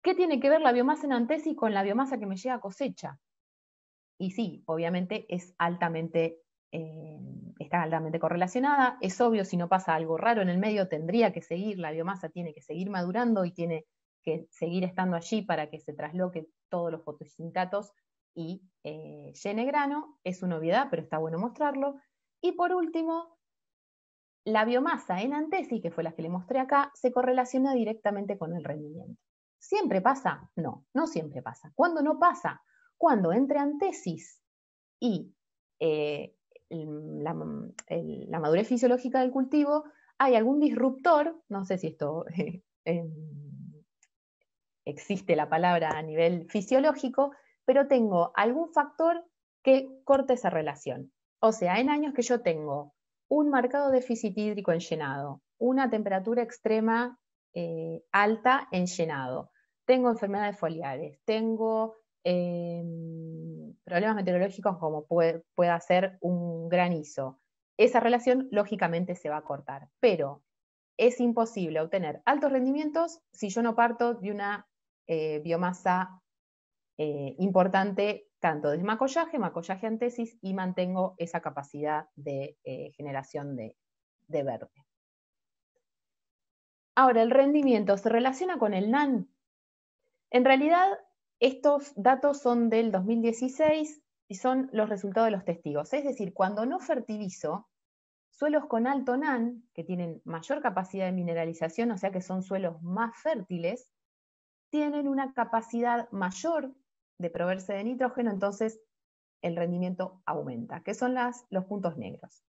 Speaker 2: ¿Qué tiene que ver la biomasa en antesis con la biomasa que me llega a cosecha? Y sí, obviamente es altamente, eh, está altamente correlacionada. Es obvio, si no pasa algo raro en el medio, tendría que seguir, la biomasa tiene que seguir madurando y tiene que seguir estando allí para que se trasloque todos los fotosintatos y eh, llene grano. Es una obviedad, pero está bueno mostrarlo. Y por último, la biomasa en antesis, que fue la que le mostré acá, se correlaciona directamente con el rendimiento. ¿Siempre pasa? No, no siempre pasa. ¿Cuándo no pasa? cuando entre antesis y eh, la, madurez fisiológica del cultivo, hay algún disruptor, no sé si esto <laughs> em, existe la palabra a nivel fisiológico, pero tengo algún factor que corte esa relación. O sea, en años que yo tengo un marcado déficit hídrico en llenado, una temperatura extrema eh, alta en llenado, tengo enfermedades foliares, tengo Em, problemas meteorológicos como puede, pueda ser un granizo. Esa relación lógicamente se va a cortar, pero es imposible obtener altos rendimientos si yo no parto de una eh, biomasa eh, importante tanto de macollaje, macollaje antesis y mantengo esa capacidad de eh, generación de, de, verde. Ahora, el rendimiento se relaciona con el NAN. En realidad, estos datos son del 2016 y son los resultados de los testigos. Es decir, cuando no fertilizo, suelos con alto NAN, que tienen mayor capacidad de mineralización, o sea que son suelos más fértiles, tienen una capacidad mayor de proveerse de nitrógeno, entonces el rendimiento aumenta, que son los puntos negros.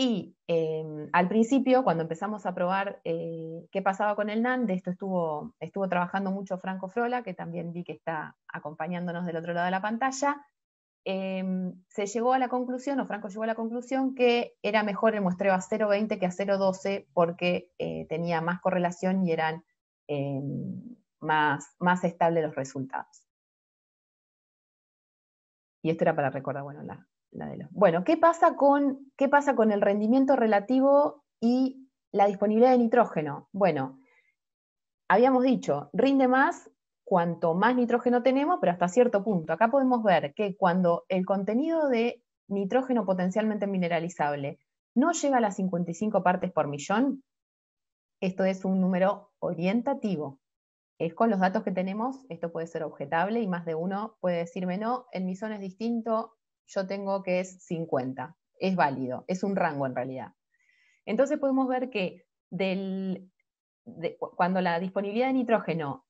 Speaker 2: Y em, al principio, cuando empezamos a probar eh, qué pasaba con el NAND, de esto estuvo, trabajando mucho Franco Frola, que también vi que está acompañándonos del otro lado de la pantalla, em, se llegó a la conclusión, o Franco llegó a la conclusión, que era mejor el muestreo a 0,20 que a 0,12 porque eh, tenía más correlación y eran em, más, más estables los resultados. Y esto era para recordar, bueno, la, bueno, ¿qué pasa, con, ¿qué pasa con el rendimiento relativo y la disponibilidad de nitrógeno? Bueno, habíamos dicho, rinde más cuanto más nitrógeno tenemos, pero hasta cierto punto. Acá podemos ver que cuando el contenido de nitrógeno potencialmente mineralizable no llega a las 55 partes por millón, esto es un número orientativo. Es con los datos que tenemos, esto puede ser objetable y más de uno puede decirme, no, el misón es distinto, yo tengo que es 50. Es válido, es un rango en realidad. Entonces podemos ver que del, cuando la disponibilidad de nitrógeno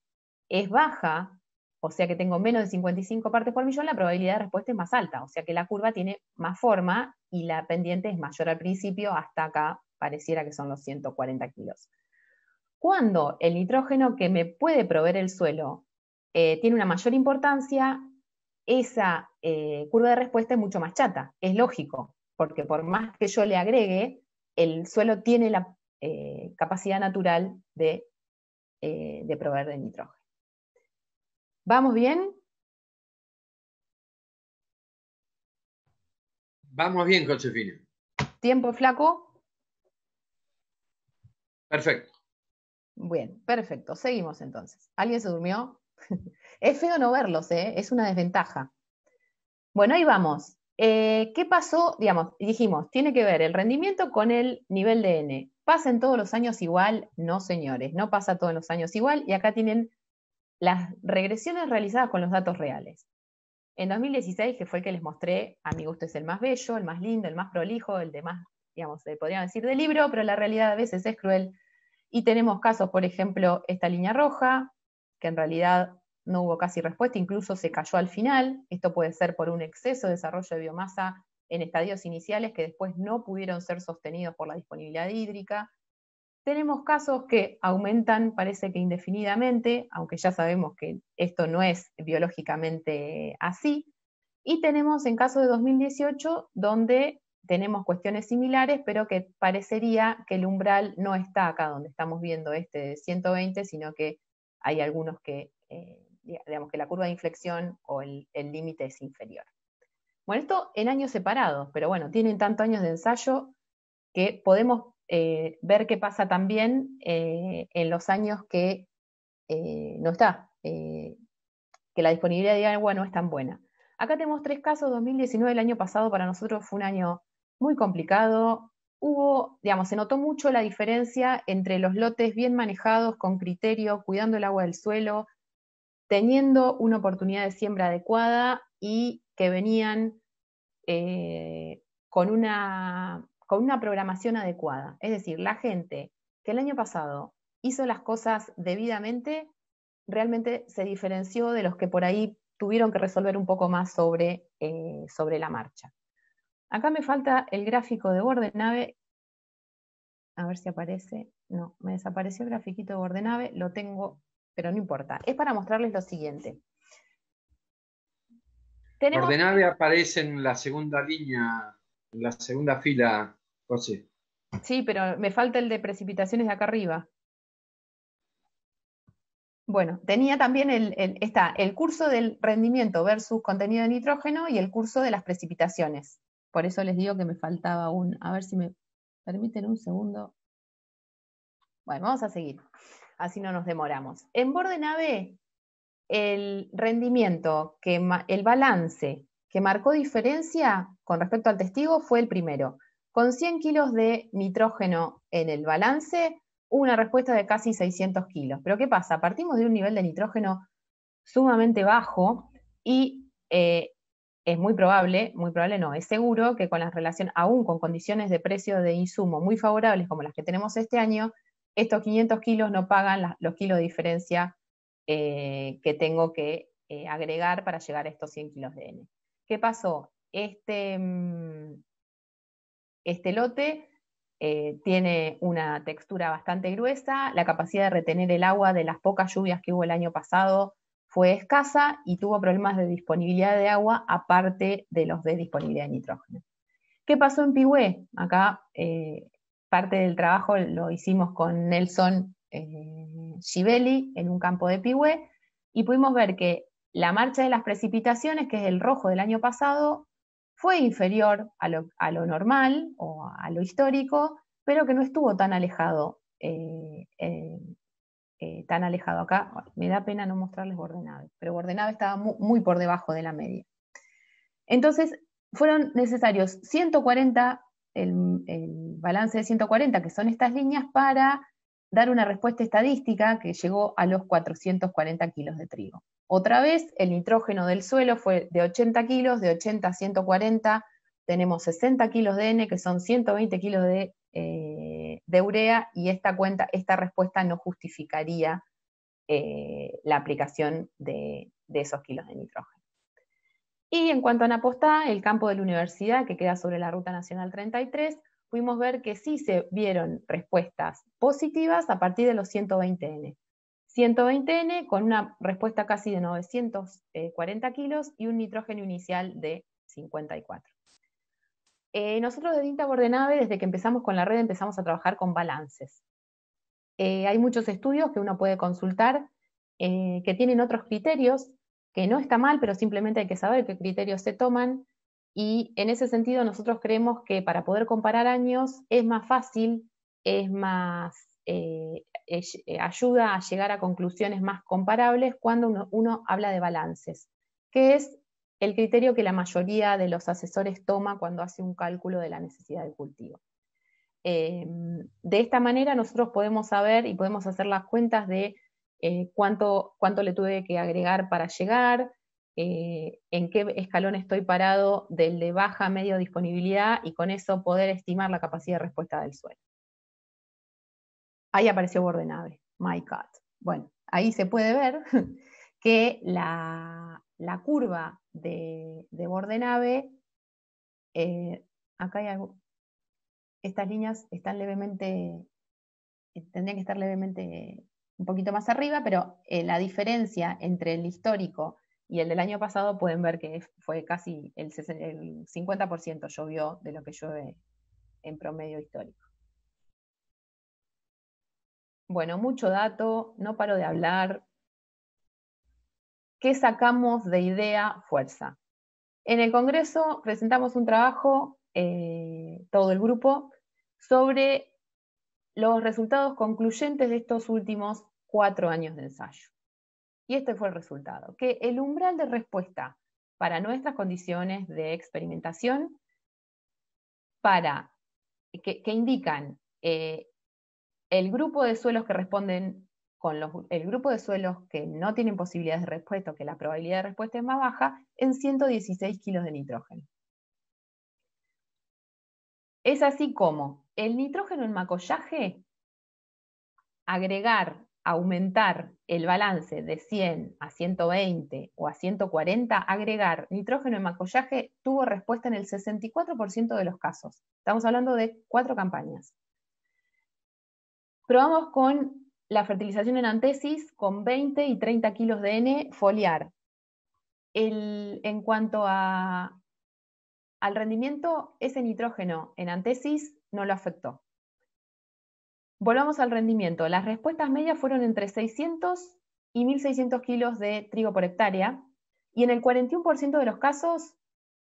Speaker 2: es baja, o sea que tengo menos de 55 partes por millón, la probabilidad de respuesta es más alta, o sea que la curva tiene más forma y la pendiente es mayor al principio, hasta acá pareciera que son los 140 kilos. Cuando el nitrógeno que me puede proveer el suelo eh, tiene una mayor importancia, esa eh, curva de respuesta es mucho más chata, es lógico, porque por más que yo le agregue, el
Speaker 3: suelo tiene la eh, capacidad natural de, eh, de proveer de nitrógeno. ¿Vamos bien? Vamos bien, Josefina. ¿Tiempo flaco?
Speaker 1: Perfecto.
Speaker 2: Bien, perfecto. Seguimos entonces. ¿Alguien se durmió? <laughs> es feo no verlos, ¿eh? es una desventaja. Bueno, ahí vamos. Eh, ¿Qué pasó? dijimos, tiene que ver el rendimiento con el nivel de N. ¿Pasen todos los años igual? No, señores, no pasa todos los años igual. Y acá tienen las regresiones realizadas con los datos reales. En 2016, que fue el que les mostré, a mi gusto es el más bello, el más lindo, el más prolijo, el de más, digamos, se eh, podrían decir de libro, pero la realidad a veces es cruel. Y tenemos casos, por ejemplo, esta línea roja, que en realidad no hubo casi respuesta, incluso se cayó al final. Esto puede ser por un exceso de desarrollo de biomasa en estadios iniciales que después no pudieron ser sostenidos por la disponibilidad hídrica. Tenemos casos que aumentan, parece que indefinidamente, aunque ya sabemos que esto no es biológicamente así. Y tenemos en caso de 2018, donde tenemos cuestiones similares, pero que parecería que el umbral no está acá donde estamos viendo este de 120, sino que hay algunos que, eh, digamos que la curva de inflexión o el límite es inferior. Bueno, esto en años separados, pero bueno, tienen tantos años de ensayo que podemos eh, ver qué pasa también eh, en los años que no está, que la disponibilidad de agua no es tan buena. Acá tenemos tres casos, 2019, el año pasado para nosotros fue un año muy complicado, hubo, digamos, se notó mucho la diferencia entre los lotes bien manejados, con criterio, cuidando el agua del suelo, teniendo una oportunidad de siembra adecuada y que venían eh, con, una, programación adecuada. Es decir, la gente que el año pasado hizo las cosas debidamente, realmente se diferenció de los que por ahí tuvieron que resolver un poco más sobre, eh, sobre la marcha. Acá me falta el gráfico de borde nave. A ver si aparece. No, me desapareció el grafiquito de borde nave. Lo tengo, pero no importa. Es para mostrarles lo siguiente.
Speaker 3: Tenemos... nave
Speaker 1: aparece en la segunda línea, en la segunda fila, José.
Speaker 2: Sí, pero me falta el de precipitaciones de acá arriba. Bueno, tenía también el, está el curso del rendimiento versus contenido de nitrógeno y el curso de las precipitaciones. Por eso les digo que me faltaba un. A ver si me permiten un segundo. Bueno, vamos a seguir. Así no nos demoramos. En borde nave, el rendimiento, que el balance que marcó diferencia con respecto al testigo fue el primero. Con 100 kilos de nitrógeno en el balance, una respuesta de casi 600 kilos. Pero ¿qué pasa? Partimos de un nivel de nitrógeno sumamente bajo y eh, es muy probable, muy probable no, es seguro que con la relación, aún con condiciones de precio de insumo muy favorables como las que tenemos este año, estos 500 kilos no pagan los kilos de diferencia eh, que tengo que eh, agregar para llegar a estos 100 kilos de N. ¿Qué pasó? Este, mm, este lote eh, tiene una textura bastante gruesa, la capacidad de retener el agua de las pocas lluvias que hubo el año pasado fue escasa y tuvo problemas de disponibilidad de agua, aparte de los de disponibilidad de nitrógeno. ¿Qué pasó en Pigüé? Acá eh, parte del trabajo lo hicimos con Nelson Shibeli eh, en un campo de Piwé, y pudimos ver que la marcha de las precipitaciones, que es el rojo del año pasado, fue inferior a lo, normal o a lo histórico, pero que no estuvo tan alejado eh, eh, tan alejado acá. Me da pena no mostrarles Bordenave, pero Bordenave estaba muy, por debajo de la media. Entonces, fueron necesarios 140, el, balance de 140, que son estas líneas, para dar una respuesta estadística que llegó a los 440 kilos de trigo. Otra vez, el nitrógeno del suelo fue de 80 kilos, de 80 a 140, tenemos 60 kilos de N, que son 120 kilos de eh, de urea y esta, cuenta, esta respuesta no justificaría
Speaker 3: eh,
Speaker 2: la aplicación de, esos kilos de nitrógeno. Y en cuanto a Napostá, el campo de la universidad que queda sobre la Ruta Nacional 33, pudimos ver que sí se vieron respuestas positivas a partir de los 120N. 120N con una respuesta casi de 940 eh, kilos y un nitrógeno inicial de 54. Eh, nosotros de Dinta Bordenave, desde que empezamos con la red, empezamos a trabajar con balances. Eh, hay muchos estudios que uno puede consultar eh, que tienen otros criterios, que no está mal, pero simplemente hay que saber qué criterios se toman. Y en ese sentido nosotros creemos que para poder comparar años es más fácil, es más, ayuda a llegar a conclusiones más comparables cuando uno habla de balances, que es el criterio que la mayoría de los asesores toma cuando hace un cálculo de la necesidad de cultivo. Eh, de esta manera nosotros podemos saber y podemos hacer las cuentas de eh, cuánto, cuánto, le tuve que agregar para llegar, eh, en qué escalón estoy parado del de baja, a medio disponibilidad y con eso poder estimar la capacidad de respuesta del suelo. Ahí apareció Bordenave, my God. Bueno, ahí se puede ver <laughs> que la, la curva de, borde nave, eh, acá hay estas líneas están levemente, eh, tendrían que estar levemente un poquito más arriba, pero eh, la diferencia entre el histórico y el del año pasado pueden ver que fue casi el, 50% llovió de lo que llueve en promedio histórico.
Speaker 3: Bueno, mucho dato, no paro de hablar, ¿Qué sacamos de idea fuerza? En el
Speaker 2: Congreso presentamos un trabajo, eh, todo el grupo, sobre los resultados concluyentes de estos últimos cuatro años de ensayo. Y este fue el resultado, que el umbral de respuesta para nuestras condiciones de experimentación, para, que, indican eh, el grupo de suelos que responden con el grupo de suelos que no tienen posibilidades de respuesta que la probabilidad de respuesta es más baja, en 116 kilos de nitrógeno. Es así como el nitrógeno en macollaje, agregar, aumentar el balance de 100 a 120 o a 140, agregar nitrógeno en macollaje tuvo respuesta en el 64% de los casos. Estamos hablando de cuatro campañas. Probamos con la fertilización en antesis con 20 y 30 kilos de N foliar. en cuanto a, al rendimiento, ese nitrógeno en antesis no lo afectó. Volvamos al rendimiento. Las respuestas medias fueron entre 600 y 1.600 kilos de trigo por hectárea y en el 41% de los casos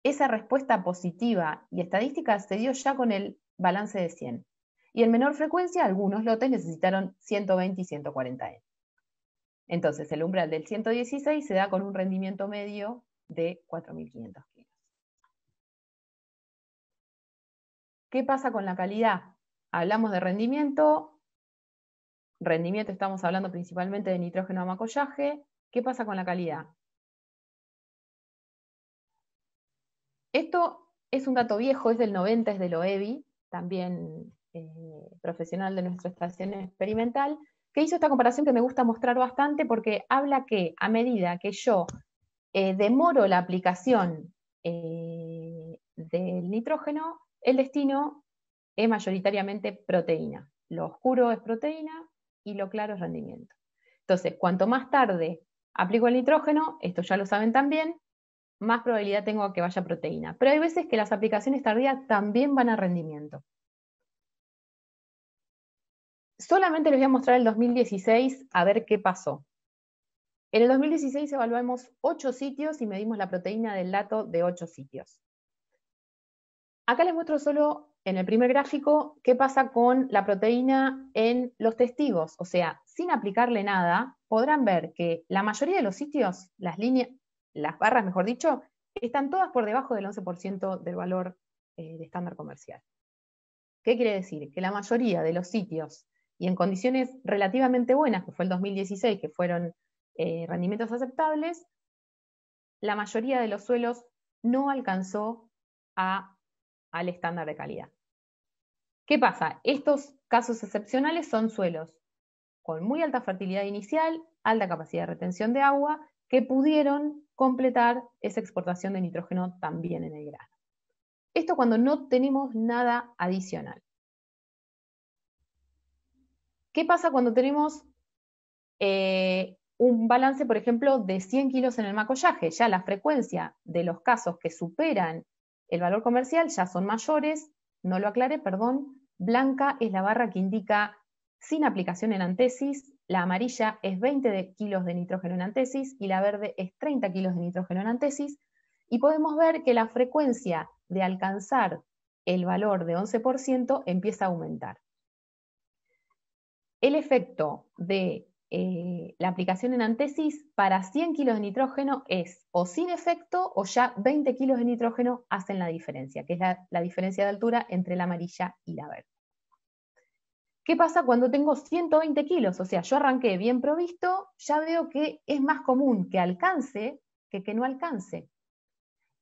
Speaker 2: esa respuesta positiva y estadística se dio ya con el balance de 100 y en menor frecuencia algunos lotes necesitaron 120 y 140 Entonces, el umbral del 116 se da con un rendimiento medio de
Speaker 3: 4.500 kilos.
Speaker 2: ¿Qué pasa con la calidad? Hablamos de rendimiento, rendimiento estamos hablando principalmente de nitrógeno a macollaje. ¿Qué pasa con la calidad? Esto es un dato viejo, es del 90, es de OEBI, también eh, profesional de nuestra estación experimental, que hizo esta comparación que me gusta mostrar bastante porque habla que a medida que yo eh, demoro la aplicación eh, del nitrógeno, el destino es mayoritariamente proteína. Lo oscuro es proteína y lo claro es rendimiento. Entonces, cuanto más tarde aplico el nitrógeno, esto ya lo saben también, más probabilidad tengo que vaya proteína. Pero hay veces que las aplicaciones tardías también van a rendimiento. Solamente les voy a mostrar el 2016 a ver qué pasó. En el 2016 evaluamos 8 sitios y medimos la proteína del dato de ocho sitios. Acá les muestro solo en el primer gráfico qué pasa con la proteína en los testigos. O sea, sin aplicarle nada, podrán ver que la mayoría de los sitios, las líneas, las barras, mejor dicho, están todas por debajo del 11% del valor eh, de estándar comercial. ¿Qué quiere decir? Que la mayoría de los sitios y en condiciones relativamente buenas, que fue el 2016, que fueron eh, rendimientos aceptables, la mayoría de los suelos no alcanzó al estándar de calidad. ¿Qué pasa? Estos casos excepcionales son suelos con muy alta fertilidad inicial, alta capacidad de retención de agua, que pudieron completar esa exportación de nitrógeno también en el grano. Esto cuando no tenemos nada adicional. ¿Qué pasa cuando tenemos eh, un balance, por ejemplo, de 100 kilos en el macollaje? Ya la frecuencia de los casos que superan el valor comercial ya son mayores, no lo aclaré, perdón. Blanca es la barra que indica sin aplicación en antesis, la amarilla es 20 de kilos de nitrógeno en antesis y la verde es 30 kilos de nitrógeno en antesis. Y podemos ver que la frecuencia de alcanzar el valor de 11% empieza a aumentar el efecto de eh, la aplicación en antesis para 100 kilos de nitrógeno es o sin efecto o ya 20 kilos de nitrógeno hacen la diferencia, que es la diferencia de altura entre la amarilla y la verde. ¿Qué pasa cuando tengo 120 kilos? O sea, yo arranqué bien provisto, ya veo que es más común que alcance que que no alcance.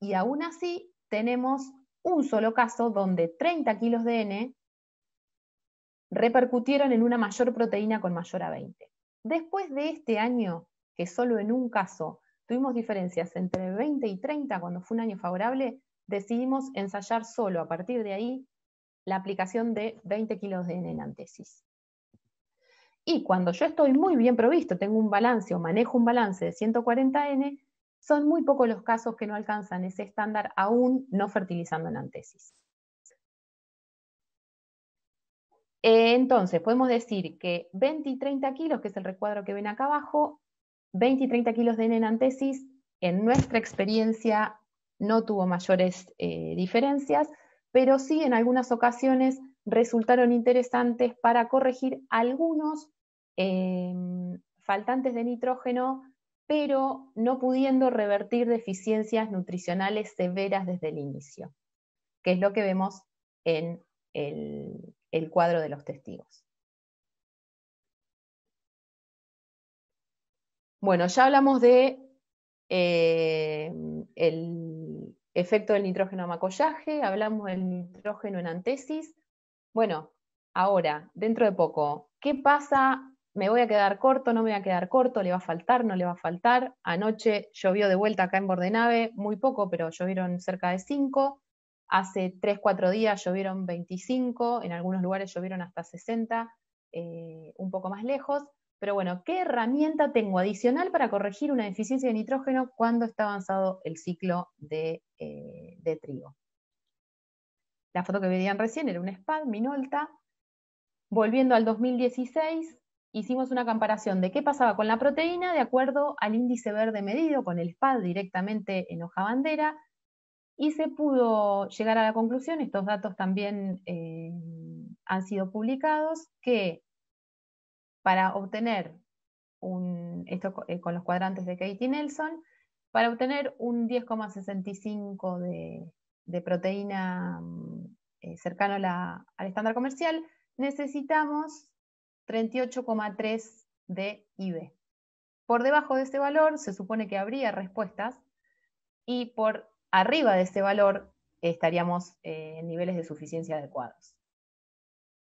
Speaker 2: Y aún así tenemos un solo caso donde 30 kilos de N repercutieron en una mayor proteína con mayor a 20. Después de este año, que solo en un caso tuvimos diferencias entre 20 y 30 cuando fue un año favorable, decidimos ensayar solo a partir de ahí la aplicación de 20 kilos de N en antesis. Y cuando yo estoy muy bien provisto, tengo un balance o manejo un balance de 140N, son muy pocos los casos que no alcanzan ese estándar aún no fertilizando en antesis. Eh, entonces, podemos decir que 20 y 30 kilos, que es el recuadro que ven acá abajo, 20 y 30 kilos de N en nuestra experiencia no tuvo mayores eh, diferencias, pero sí en algunas ocasiones resultaron interesantes para corregir algunos em, faltantes de nitrógeno, pero no pudiendo revertir deficiencias nutricionales severas desde el
Speaker 3: inicio, que es lo que vemos en el, cuadro de los testigos. Bueno, ya hablamos de eh, el efecto del
Speaker 2: nitrógeno a macollaje, hablamos del nitrógeno en antesis. Bueno, ahora, dentro de poco, ¿qué pasa? ¿Me voy a quedar corto? ¿No me voy a quedar corto? ¿Le va a faltar? ¿No le va a faltar? Anoche llovió de vuelta acá en Bordenave, muy poco, pero llovieron cerca de 5. Hace 3, 4 días llovieron 25, en algunos lugares llovieron hasta 60, eh, un poco más lejos. Pero bueno, ¿qué herramienta tengo adicional para corregir una deficiencia de nitrógeno cuando está avanzado el ciclo
Speaker 3: de, eh, de trigo?
Speaker 2: La foto que veían recién era un SPAD, Minolta. Volviendo al 2016, hicimos una comparación de qué pasaba con la proteína de acuerdo al índice verde medido, con el SPAD directamente en hoja bandera, y se pudo llegar a la conclusión, estos datos también eh, han sido publicados, que para obtener un, esto eh, con los cuadrantes de Katie Nelson, para obtener un 10,65 de, de, proteína eh, cercano al estándar comercial, necesitamos 38,3 de IB. Por debajo de este valor se supone que habría respuestas
Speaker 3: y por
Speaker 2: arriba de ese valor estaríamos eh, en niveles de suficiencia adecuados.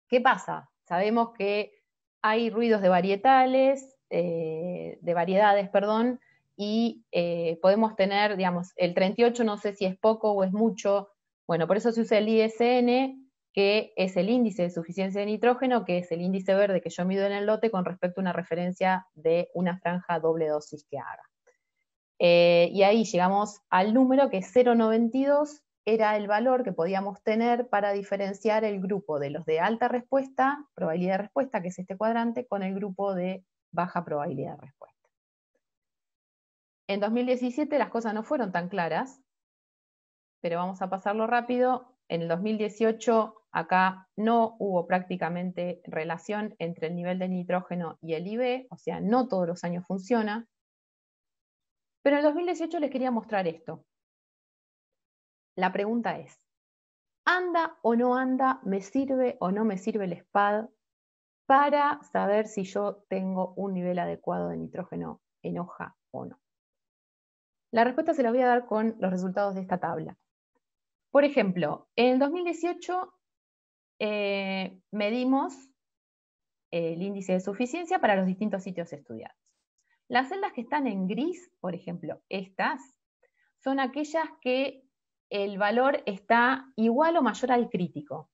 Speaker 2: ¿Qué pasa? Sabemos que hay ruidos de varietales, eh, de variedades, perdón, y eh, podemos tener, digamos, el 38 no sé si es poco o es mucho, bueno, por eso se usa el ISN, que es el índice de suficiencia de nitrógeno, que es el índice verde que yo mido en el lote con respecto a una referencia de una franja doble dosis que haga. Eh, y ahí llegamos al número que 0,92 era el valor que podíamos tener para diferenciar el grupo de los de alta respuesta, probabilidad de respuesta, que es este cuadrante, con el grupo de baja probabilidad de respuesta. En 2017 las cosas no fueron tan claras, pero vamos a pasarlo rápido. En el 2018 acá no hubo prácticamente relación entre el nivel de nitrógeno y el IB, o sea, no todos los años funciona. Pero en el 2018 les quería mostrar esto. La pregunta es, ¿anda o no anda? ¿Me sirve o no me sirve el SPAD para saber si yo tengo un nivel adecuado de nitrógeno en hoja o no? La respuesta se la voy a dar con los resultados de esta tabla. Por ejemplo, en el 2018 eh, medimos el índice de suficiencia para los distintos sitios estudiados. Las celdas que están en gris, por ejemplo, estas, son aquellas que el valor está igual o mayor al crítico.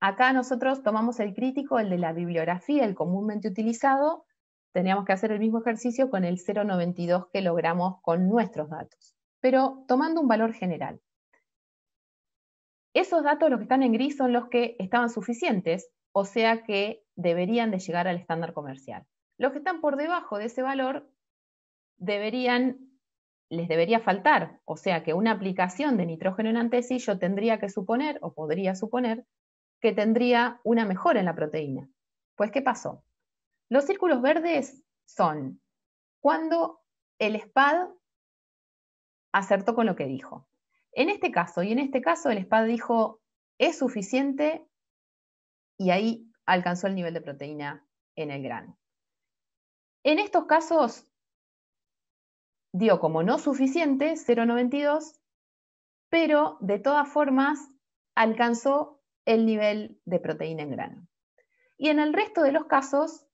Speaker 2: Acá nosotros tomamos el crítico, el de la bibliografía, el comúnmente utilizado, teníamos que hacer el mismo ejercicio con el 0,92 que logramos con nuestros datos, pero tomando un valor general. Esos datos, los que están en gris, son los que estaban suficientes, o sea que deberían de llegar al estándar comercial. Los que están por debajo de ese valor deberían, les debería faltar. O sea que una aplicación de nitrógeno en antesis yo tendría que suponer, o podría suponer, que tendría una mejora en la proteína. Pues, ¿qué pasó? Los círculos verdes son cuando el SPAD acertó con lo que dijo. En este caso, y en este caso, el SPAD dijo, es suficiente, y ahí alcanzó el nivel de proteína en el grano. En estos casos dio como no suficiente 0,92, pero de todas formas alcanzó el nivel de proteína en grano. Y en el resto de los casos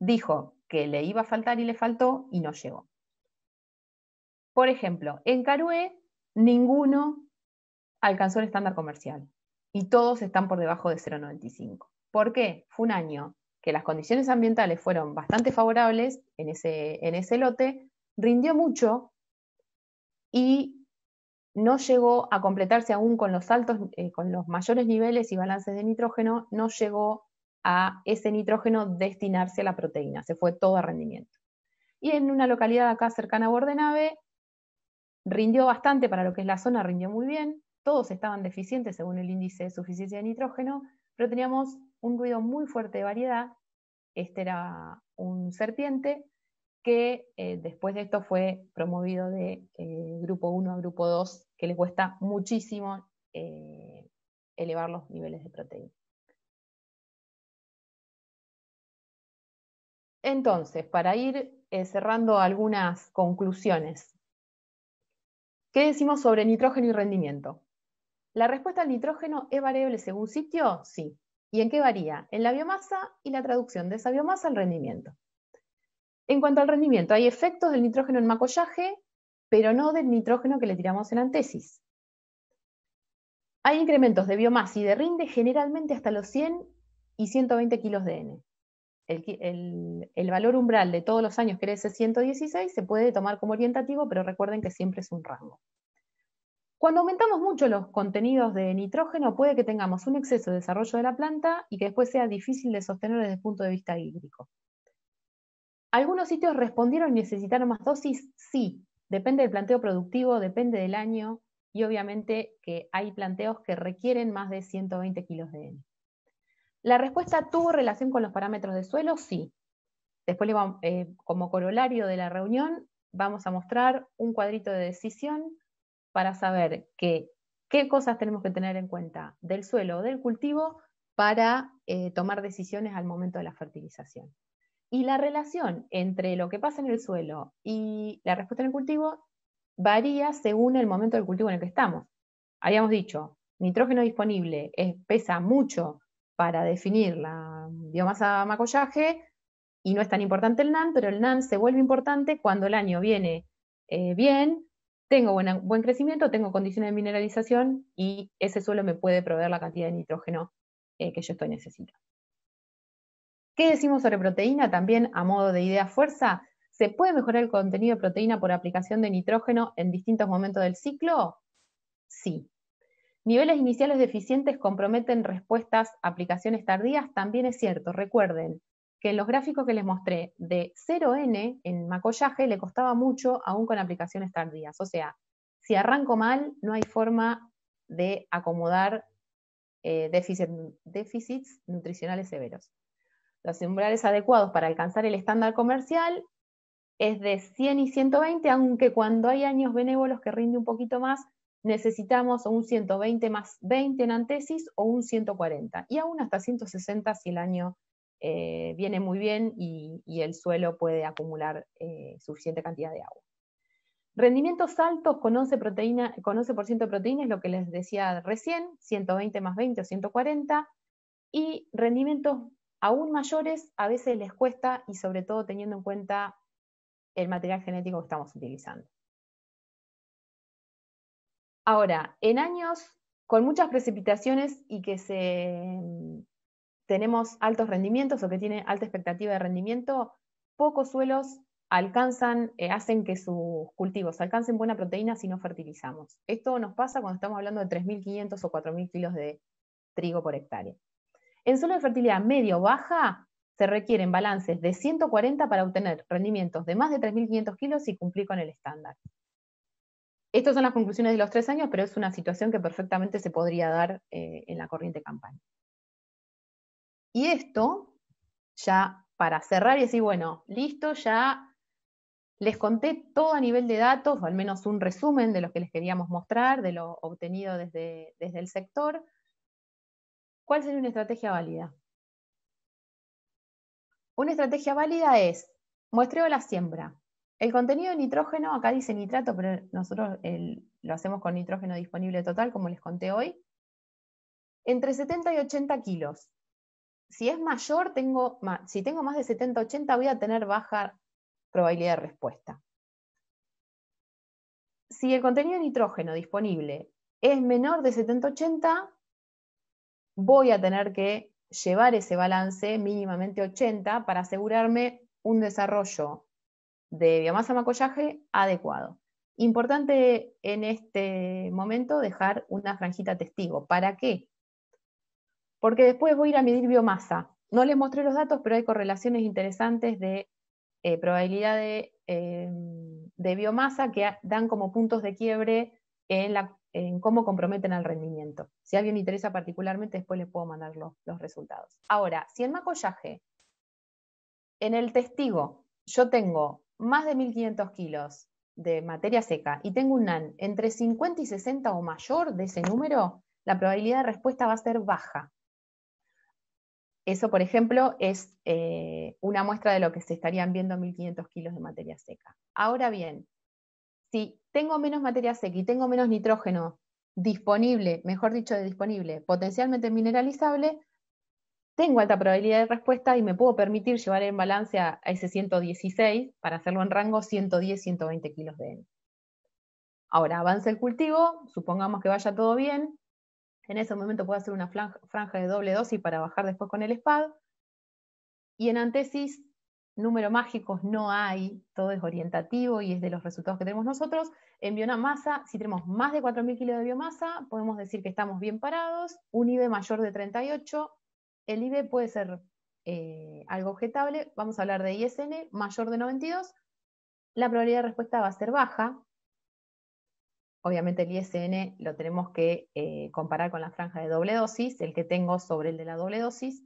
Speaker 2: dijo que le iba a faltar y le faltó y no llegó. Por ejemplo, en Carué ninguno alcanzó el estándar comercial y todos están por debajo de 0,95. ¿Por qué? Fue un año que las condiciones ambientales fueron bastante favorables en ese, en ese lote, rindió mucho y no llegó a completarse aún con los altos, eh, con los mayores niveles y balances de nitrógeno, no llegó a ese nitrógeno destinarse a la proteína, se fue todo a rendimiento. Y en una localidad acá cercana a Bordenave, rindió bastante para lo que es la zona, rindió muy bien, todos estaban deficientes según el índice de suficiencia de nitrógeno, pero teníamos un ruido muy fuerte de variedad. Este era un serpiente que eh, después de esto fue promovido de eh, grupo 1 a grupo 2, que le
Speaker 3: cuesta muchísimo eh, elevar los niveles de proteína. Entonces, para ir cerrando algunas conclusiones, ¿qué decimos sobre nitrógeno
Speaker 2: y rendimiento? ¿La respuesta al nitrógeno es variable según sitio? Sí. ¿Y en qué varía? En la biomasa y la traducción de esa biomasa al rendimiento. En cuanto al rendimiento, hay efectos del nitrógeno en macollaje, pero no del nitrógeno que le tiramos en antesis. Hay incrementos de biomasa y de rinde generalmente hasta los 100 y 120 kilos de N. El, valor umbral de todos los años que es 116 se puede tomar como orientativo, pero recuerden que siempre es un rango. Cuando aumentamos mucho los contenidos de nitrógeno, puede que tengamos un exceso de desarrollo de la planta y que después sea difícil de sostener desde el punto de vista hídrico. ¿Algunos sitios respondieron y necesitaron más dosis? Sí, depende del planteo productivo, depende del año y obviamente que hay planteos que requieren más de 120 kilos de N. ¿La respuesta tuvo relación con los parámetros de suelo? Sí. Después, eh, como corolario de la reunión, vamos a mostrar un cuadrito de decisión para saber qué cosas tenemos que tener en cuenta del suelo o del cultivo para eh, tomar decisiones al momento de la fertilización. Y la relación entre lo que pasa en el suelo y la respuesta en el cultivo varía según el momento del cultivo en el que estamos. Habíamos dicho, nitrógeno disponible es, eh, pesa mucho para definir la biomasa macollaje y no es tan importante el NAN, pero el NAN se vuelve importante cuando el año viene eh, bien, tengo buen crecimiento, tengo condiciones de mineralización y ese suelo me puede proveer la cantidad de nitrógeno eh, que yo estoy necesitando. ¿Qué decimos sobre proteína? También a modo de idea fuerza, ¿se puede mejorar el contenido de proteína por aplicación de nitrógeno en distintos momentos del ciclo? Sí. Niveles iniciales deficientes comprometen respuestas, aplicaciones tardías, también es cierto. Recuerden, que los gráficos que les mostré de 0N en macollaje le costaba mucho aún con aplicaciones tardías. O sea, si arranco mal, no hay forma de acomodar eh, déficits nutricionales severos. Los umbrales adecuados para alcanzar el estándar comercial es de 100 y 120, aunque cuando hay años benévolos que rinde un poquito más, necesitamos un 120 más 20 en antesis o un 140, y aún hasta 160 si el año eh, viene muy bien y, el suelo puede acumular eh, suficiente cantidad de agua. Rendimientos altos con 11%, proteína, con de proteínas, lo que les decía recién, 120 más 20 o 140, y rendimientos aún mayores a veces les cuesta y sobre todo teniendo en cuenta el material genético que estamos utilizando. Ahora, en años con muchas precipitaciones y que se tenemos altos rendimientos o que tiene alta expectativa de rendimiento, pocos suelos alcanzan, eh, hacen que sus cultivos alcancen buena proteína si no fertilizamos. Esto nos pasa cuando estamos hablando de 3.500 o 4.000 kilos de trigo por hectárea. En suelo de fertilidad medio baja se requieren balances de 140 para obtener rendimientos de más de 3.500 kilos y cumplir con el estándar. Estas son las conclusiones de los tres años, pero es una situación que perfectamente se podría dar eh, en la corriente campaña. Y esto, ya para cerrar y decir, bueno, listo, ya les conté todo a nivel de datos, o al menos un resumen de lo que les queríamos mostrar, de
Speaker 3: lo obtenido desde, desde el sector. ¿Cuál sería una estrategia válida? Una estrategia válida es muestreo la siembra.
Speaker 2: El contenido de nitrógeno, acá dice nitrato, pero nosotros lo hacemos con nitrógeno disponible total, como les conté hoy, entre 70 y 80 kilos si es mayor, tengo, si tengo más de 70, 80, voy a tener baja probabilidad de respuesta. Si el contenido de nitrógeno disponible es menor de 70, 80, voy a tener que llevar ese balance mínimamente 80 para asegurarme un desarrollo de biomasa macollaje adecuado. Importante en este momento dejar una franjita testigo. ¿Para qué? porque después voy a ir a medir biomasa. No les mostré los datos, pero hay correlaciones interesantes de eh, probabilidad em, de, biomasa que dan como puntos de quiebre en, cómo comprometen al rendimiento. Si a alguien le interesa particularmente, después les puedo mandar los, resultados. Ahora, si en macollaje, en el testigo, yo tengo más de 1.500 kilos de materia seca y tengo un NAN entre 50 y 60 o mayor de ese número, la probabilidad de respuesta va a ser baja. Eso, por ejemplo, es eh, una muestra de lo que se estarían viendo 1.500 kilos de materia seca. Ahora bien, si tengo menos materia seca y tengo menos nitrógeno disponible, mejor dicho, de disponible, potencialmente mineralizable, tengo alta probabilidad de respuesta y me puedo permitir llevar en balance a ese 116 para hacerlo en rango 110-120 kilos de N. Ahora, avanza el cultivo, supongamos que vaya todo bien, en ese momento puede hacer una franja de doble dosis para bajar después con el SPAD. Y en antesis, número mágicos no hay, todo es orientativo y es de los resultados que tenemos nosotros. En biomasa, si tenemos más de 4.000 kilos de biomasa, podemos decir que estamos bien parados. Un IBE mayor de 38, el IBE puede ser eh, algo objetable. Vamos a hablar de ISN mayor de 92. La probabilidad de respuesta va a ser baja, Obviamente el ISN lo tenemos que eh, comparar con la franja de doble dosis, el que tengo sobre el de la doble dosis.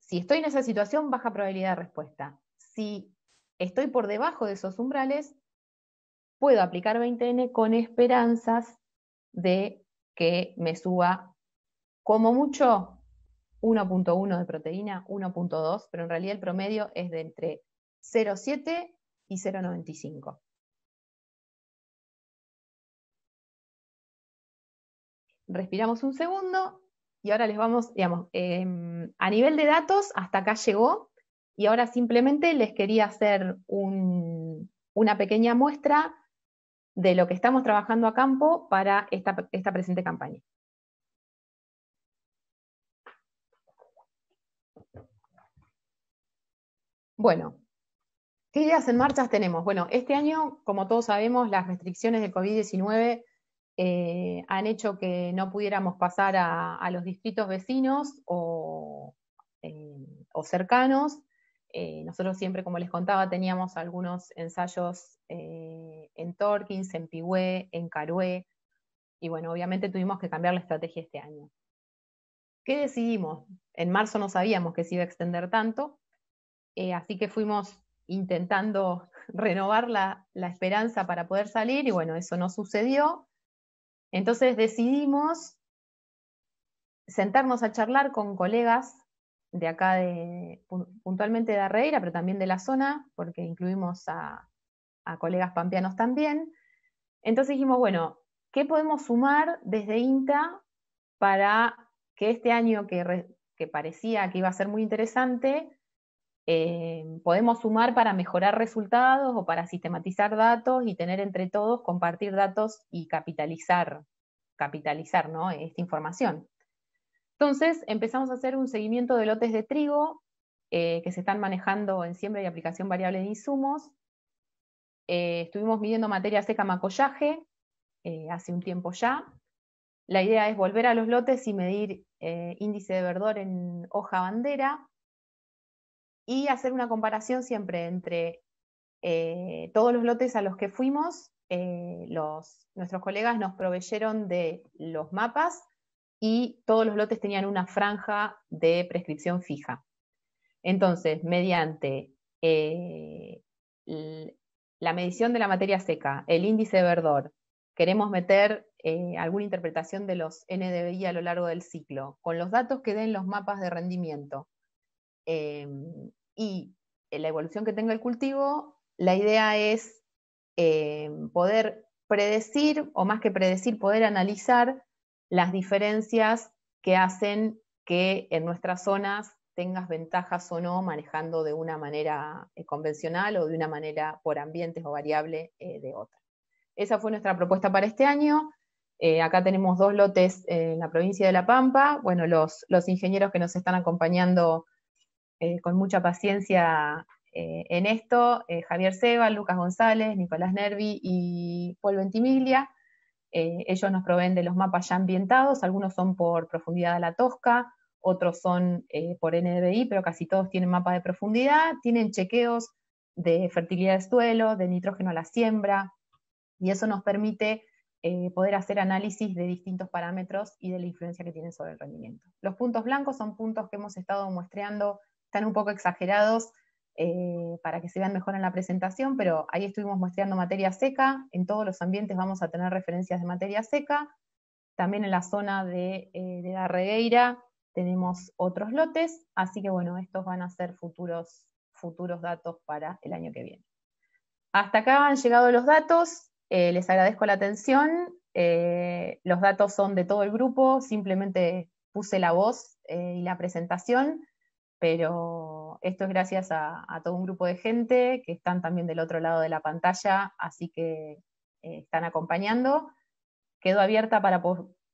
Speaker 2: Si estoy en esa situación, baja probabilidad de respuesta. Si estoy por debajo de esos umbrales, puedo aplicar 20N con esperanzas de que me suba como mucho 1.1 de proteína, 1.2, pero en realidad el promedio es de entre 0.7
Speaker 3: y 0.95. respiramos un segundo y ahora les vamos, digamos, em,
Speaker 2: a nivel de datos, hasta acá llegó y ahora simplemente les quería hacer una pequeña muestra de lo que estamos trabajando a campo para
Speaker 3: esta, esta presente campaña. Bueno, ¿qué ideas
Speaker 2: en marcha tenemos? Bueno, este año, como todos sabemos, las restricciones del COVID-19 eh, han hecho que no pudiéramos pasar a, los distritos vecinos o, eh, cercanos. Eh, nosotros siempre, como les contaba, teníamos algunos ensayos en Torkins, en Pigüé, en Carué, y bueno, obviamente tuvimos que cambiar la estrategia este año. ¿Qué decidimos? En marzo no sabíamos que se iba a extender tanto, así que fuimos intentando <laughs> renovar la, la esperanza para poder salir, y bueno, eso no sucedió, entonces decidimos sentarnos a charlar con colegas de acá, puntualmente de Arreira, pero también de la zona, porque incluimos a, colegas pampeanos también. Entonces dijimos, bueno, ¿qué podemos sumar desde INTA para que este año que parecía que iba a ser muy interesante, eh, podemos sumar para mejorar resultados o para sistematizar datos y tener entre todos, compartir datos y capitalizar, capitalizar esta información. Entonces empezamos a hacer un seguimiento de lotes de trigo eh, que se están manejando en siembra y aplicación variable de insumos. Eh, estuvimos midiendo materia seca macollaje hace un tiempo ya. La idea es volver a los lotes y medir índice de verdor en hoja bandera, y hacer una comparación siempre entre eh, todos los lotes a los que fuimos, eh, los, nuestros colegas nos proveyeron de los mapas y todos los lotes tenían una franja de prescripción fija. Entonces, mediante eh, la medición de la materia seca, el índice verdor, queremos meter alguna interpretación de los NDBI a lo largo del ciclo, con los datos que den los mapas de rendimiento, eh, y la evolución que tenga el cultivo, la idea es eh, poder predecir, o más que predecir, poder analizar las diferencias que hacen que en nuestras zonas tengas ventajas o no manejando de una manera eh, convencional o de una manera por ambientes o variable de otra. Esa fue nuestra propuesta para este año. acá tenemos dos lotes en la provincia de La Pampa. Bueno, los, los ingenieros que nos están acompañando eh, con mucha paciencia eh, en esto, eh, Javier Seba, Lucas González, Nicolás Nervi y Paul Ventimiglia. ellos nos proveen de los mapas ya ambientados, algunos son por profundidad de la tosca, otros son por NDBI, pero casi todos tienen mapa de profundidad, tienen chequeos de fertilidad de suelo, de nitrógeno a la siembra, y eso nos permite poder hacer análisis de distintos parámetros y de la influencia que tienen sobre el rendimiento. Los puntos blancos son puntos que hemos estado muestreando están un poco exagerados eh, para que se vean mejor en la presentación, pero ahí estuvimos muestreando materia seca, en todos los ambientes vamos a tener referencias de materia seca, también en la zona eh, de, la regueira tenemos otros lotes, así que bueno, estos van a ser futuros, futuros datos para el año que viene. Hasta acá han llegado los datos, eh, les agradezco la atención, los datos son de todo el grupo, simplemente puse la voz y la presentación, pero esto es gracias a, todo un grupo de gente que están también del otro lado de la pantalla, así que eh, están acompañando. Quedo abierta para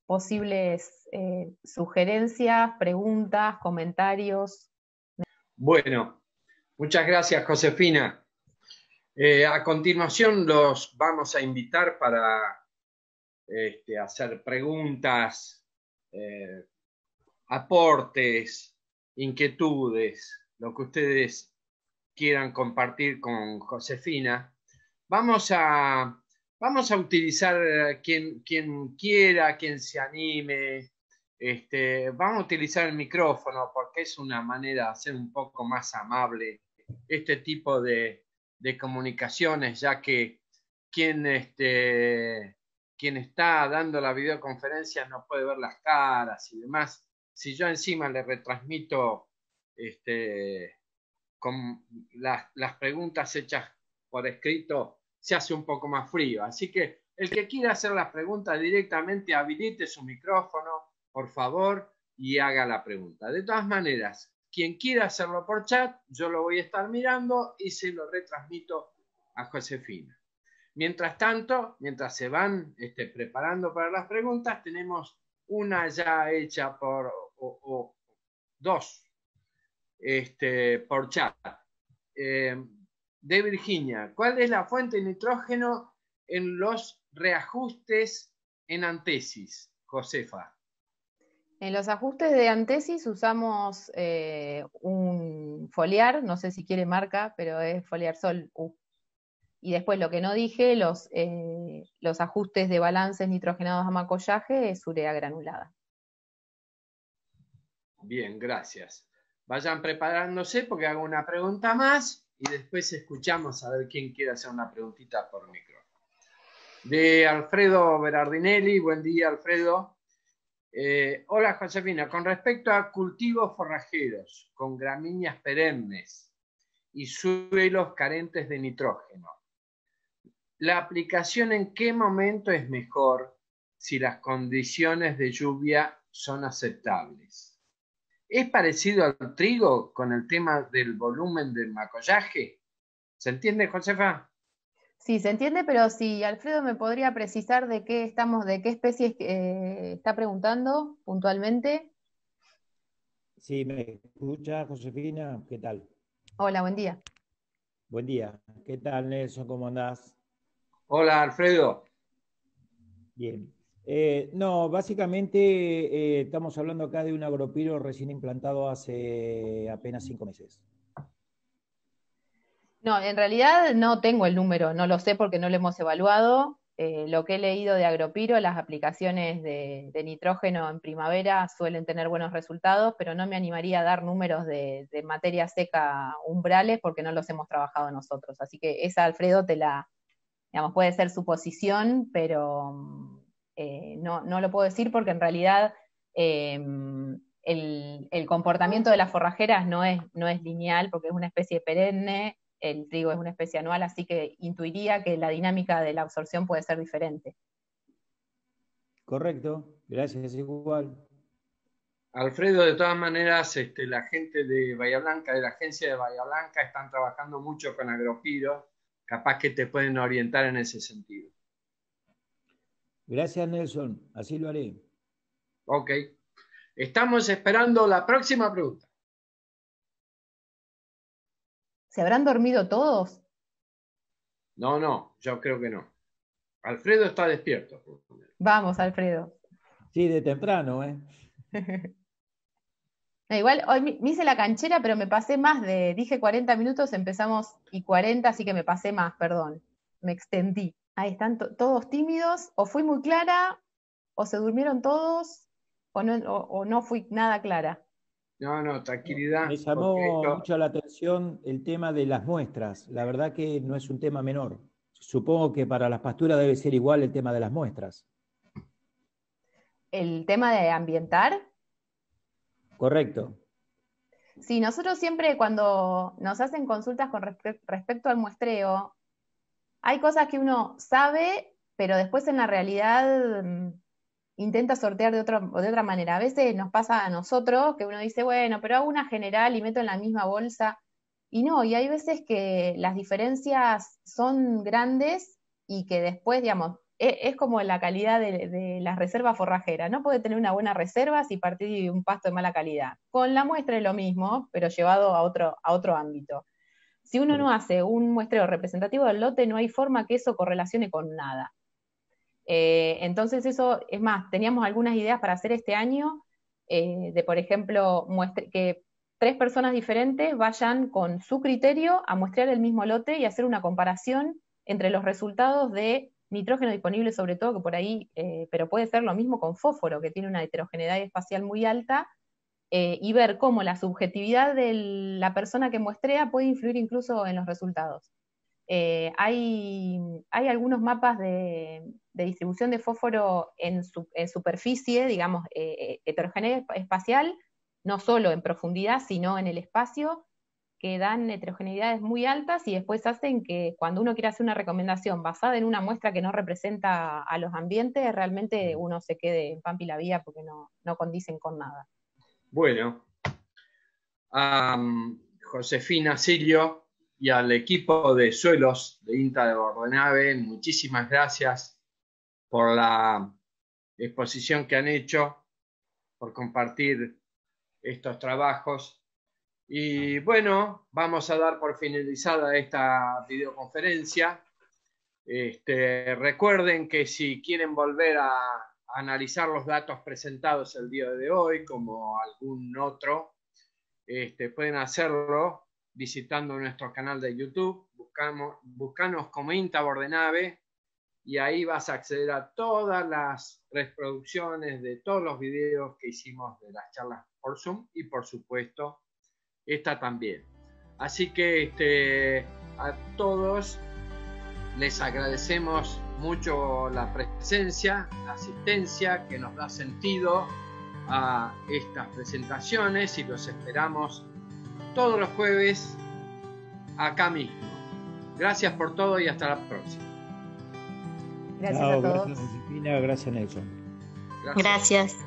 Speaker 2: posibles eh, sugerencias, preguntas, comentarios.
Speaker 1: Bueno, muchas gracias Josefina. Eh, a continuación los vamos a invitar para este, hacer preguntas, aportes, inquietudes, lo que ustedes quieran compartir con Josefina. Vamos a, vamos a utilizar eh, quien, quien quiera, quien se anime. Este, vamos a utilizar el micrófono porque es una manera de hacer un poco más amable este tipo de, de comunicaciones, ya que quien, este, quien está dando la videoconferencia no puede ver las caras y demás si yo encima le retransmito este, con las, preguntas hechas por escrito, se hace un poco más frío. Así que el que quiera hacer las preguntas directamente, habilite su micrófono, por favor, y haga la pregunta. De todas maneras, quien quiera hacerlo por chat, yo lo voy a estar mirando y se lo retransmito a Josefina. Mientras tanto, mientras se van este, preparando para las preguntas, tenemos una ya hecha por o, dos este, por chat. Eh, de Virginia, ¿cuál es la fuente de nitrógeno en los reajustes en antesis, Josefa?
Speaker 2: En los ajustes de antesis usamos eh, un foliar, no sé si quiere marca, pero es foliar sol U. Y después lo que no dije, los, eh, los ajustes de balances nitrogenados a macollaje es urea granulada.
Speaker 1: Bien, gracias. Vayan preparándose porque hago una pregunta más y después escuchamos a ver quién quiere hacer una preguntita por micro. De Alfredo Berardinelli, buen día Alfredo. Eh, hola Josefina, con respecto a cultivos forrajeros con gramíneas perennes y suelos carentes de nitrógeno, ¿la aplicación en qué momento es mejor si las condiciones de lluvia son aceptables? ¿Es parecido al trigo con el tema del volumen del macollaje? ¿Se entiende,
Speaker 2: Josefa? Sí, se entiende, pero si Alfredo me podría precisar de qué estamos, de qué especie eh, está preguntando puntualmente.
Speaker 1: Sí, me escucha, Josefina, ¿qué tal?
Speaker 2: Hola, buen día.
Speaker 1: Buen día. ¿Qué tal, Nelson? ¿Cómo andás? Hola, Alfredo. Bien. Eh, no, básicamente eh, estamos hablando acá de un agropiro recién implantado hace apenas cinco meses.
Speaker 2: No, en realidad no tengo el número, no lo sé porque no lo hemos evaluado. Eh, lo que he leído de Agropiro, las aplicaciones de, nitrógeno en primavera suelen tener buenos resultados, pero no me animaría a dar números de, materia seca umbrales porque no los hemos trabajado nosotros. Así que esa, Alfredo, te la, digamos, puede ser su posición, pero mm, eh, no, lo puedo decir porque en realidad em, el, comportamiento de las forrajeras no es, no es lineal porque es una especie perenne, el trigo es una especie anual, así que intuiría que la dinámica de la absorción puede ser diferente.
Speaker 1: Correcto, gracias, igual. Alfredo, de todas maneras, este, la gente de Bahía Blanca, de la agencia de Bahía Blanca, están trabajando mucho con agropiro, capaz que te pueden orientar en ese sentido. Gracias, Nelson. Así lo haré. Ok. Estamos esperando la próxima pregunta.
Speaker 3: ¿Se habrán dormido todos?
Speaker 1: No, no, yo creo que no. Alfredo está despierto.
Speaker 3: Vamos,
Speaker 2: Alfredo. Sí, de temprano, ¿eh? <laughs> igual, hoy me hice la canchera, pero me pasé más de, dije 40 minutos, empezamos y 40, así que me pasé más, perdón. Me extendí. Ahí están todos tímidos, o fui muy clara, o se durmieron todos, o no, fui nada clara.
Speaker 1: No, no, tranquilidad. Me llamó mucho la atención el tema de las muestras. La verdad que no es un tema menor. Supongo que para las pasturas debe ser igual el tema de las muestras.
Speaker 2: ¿El tema de ambientar? Correcto. Sí, nosotros siempre cuando nos hacen consultas con respecto al muestreo, hay cosas que uno sabe, pero después en la realidad mm, intenta sortear de otra, manera. A veces nos pasa a nosotros que uno dice, bueno, pero hago una general y meto en la misma bolsa. Y no, y hay veces que las diferencias son grandes y que después, digamos, e-, es, como la calidad de, las reservas forrajeras. No puede tener una buena reserva si partir de un pasto de mala calidad. Con la muestra es lo mismo, pero llevado a otro, a otro ámbito. Si uno no hace un muestreo representativo del lote, no hay forma que eso correlacione con nada. Eh, entonces eso, es más, teníamos algunas ideas para hacer este año, eh, de por ejemplo, que tres personas diferentes vayan con su criterio a muestrear el mismo lote y hacer una comparación entre los resultados de nitrógeno disponible sobre todo, que por ahí, eh, pero puede ser lo mismo con fósforo, que tiene una heterogeneidad espacial muy alta, eh, y ver cómo la subjetividad de la persona que muestrea puede influir incluso en los resultados. Eh, hay, algunos mapas de, distribución de fósforo en, superficie, digamos, eh, espacial, no solo en profundidad, sino en el espacio, que dan heterogeneidades muy altas y después hacen que cuando uno quiere hacer una recomendación basada en una muestra que no representa a los ambientes, realmente uno se quede en pampi la vía porque no condicen con nada.
Speaker 1: Bueno, a mm, Josefina Silio y al equipo de suelos de INTA de Bordenave, muchísimas gracias por la exposición que han hecho, por compartir estos trabajos. Y bueno, vamos a dar por finalizada esta videoconferencia. Este, recuerden que si quieren volver a analizar los datos presentados el día de hoy, como algún otro, este, pueden hacerlo visitando nuestro canal de YouTube, buscamos, buscanos como de nave y ahí vas a acceder a todas las reproducciones de todos los videos que hicimos de las charlas por Zoom y por supuesto esta también. Así que este, a todos les agradecemos mucho la presencia, la asistencia que nos da sentido a estas presentaciones y los esperamos todos los jueves acá mismo. Gracias por todo y hasta la próxima.
Speaker 3: Gracias a todos.
Speaker 1: Gracias, Gracias, Nelson. gracias.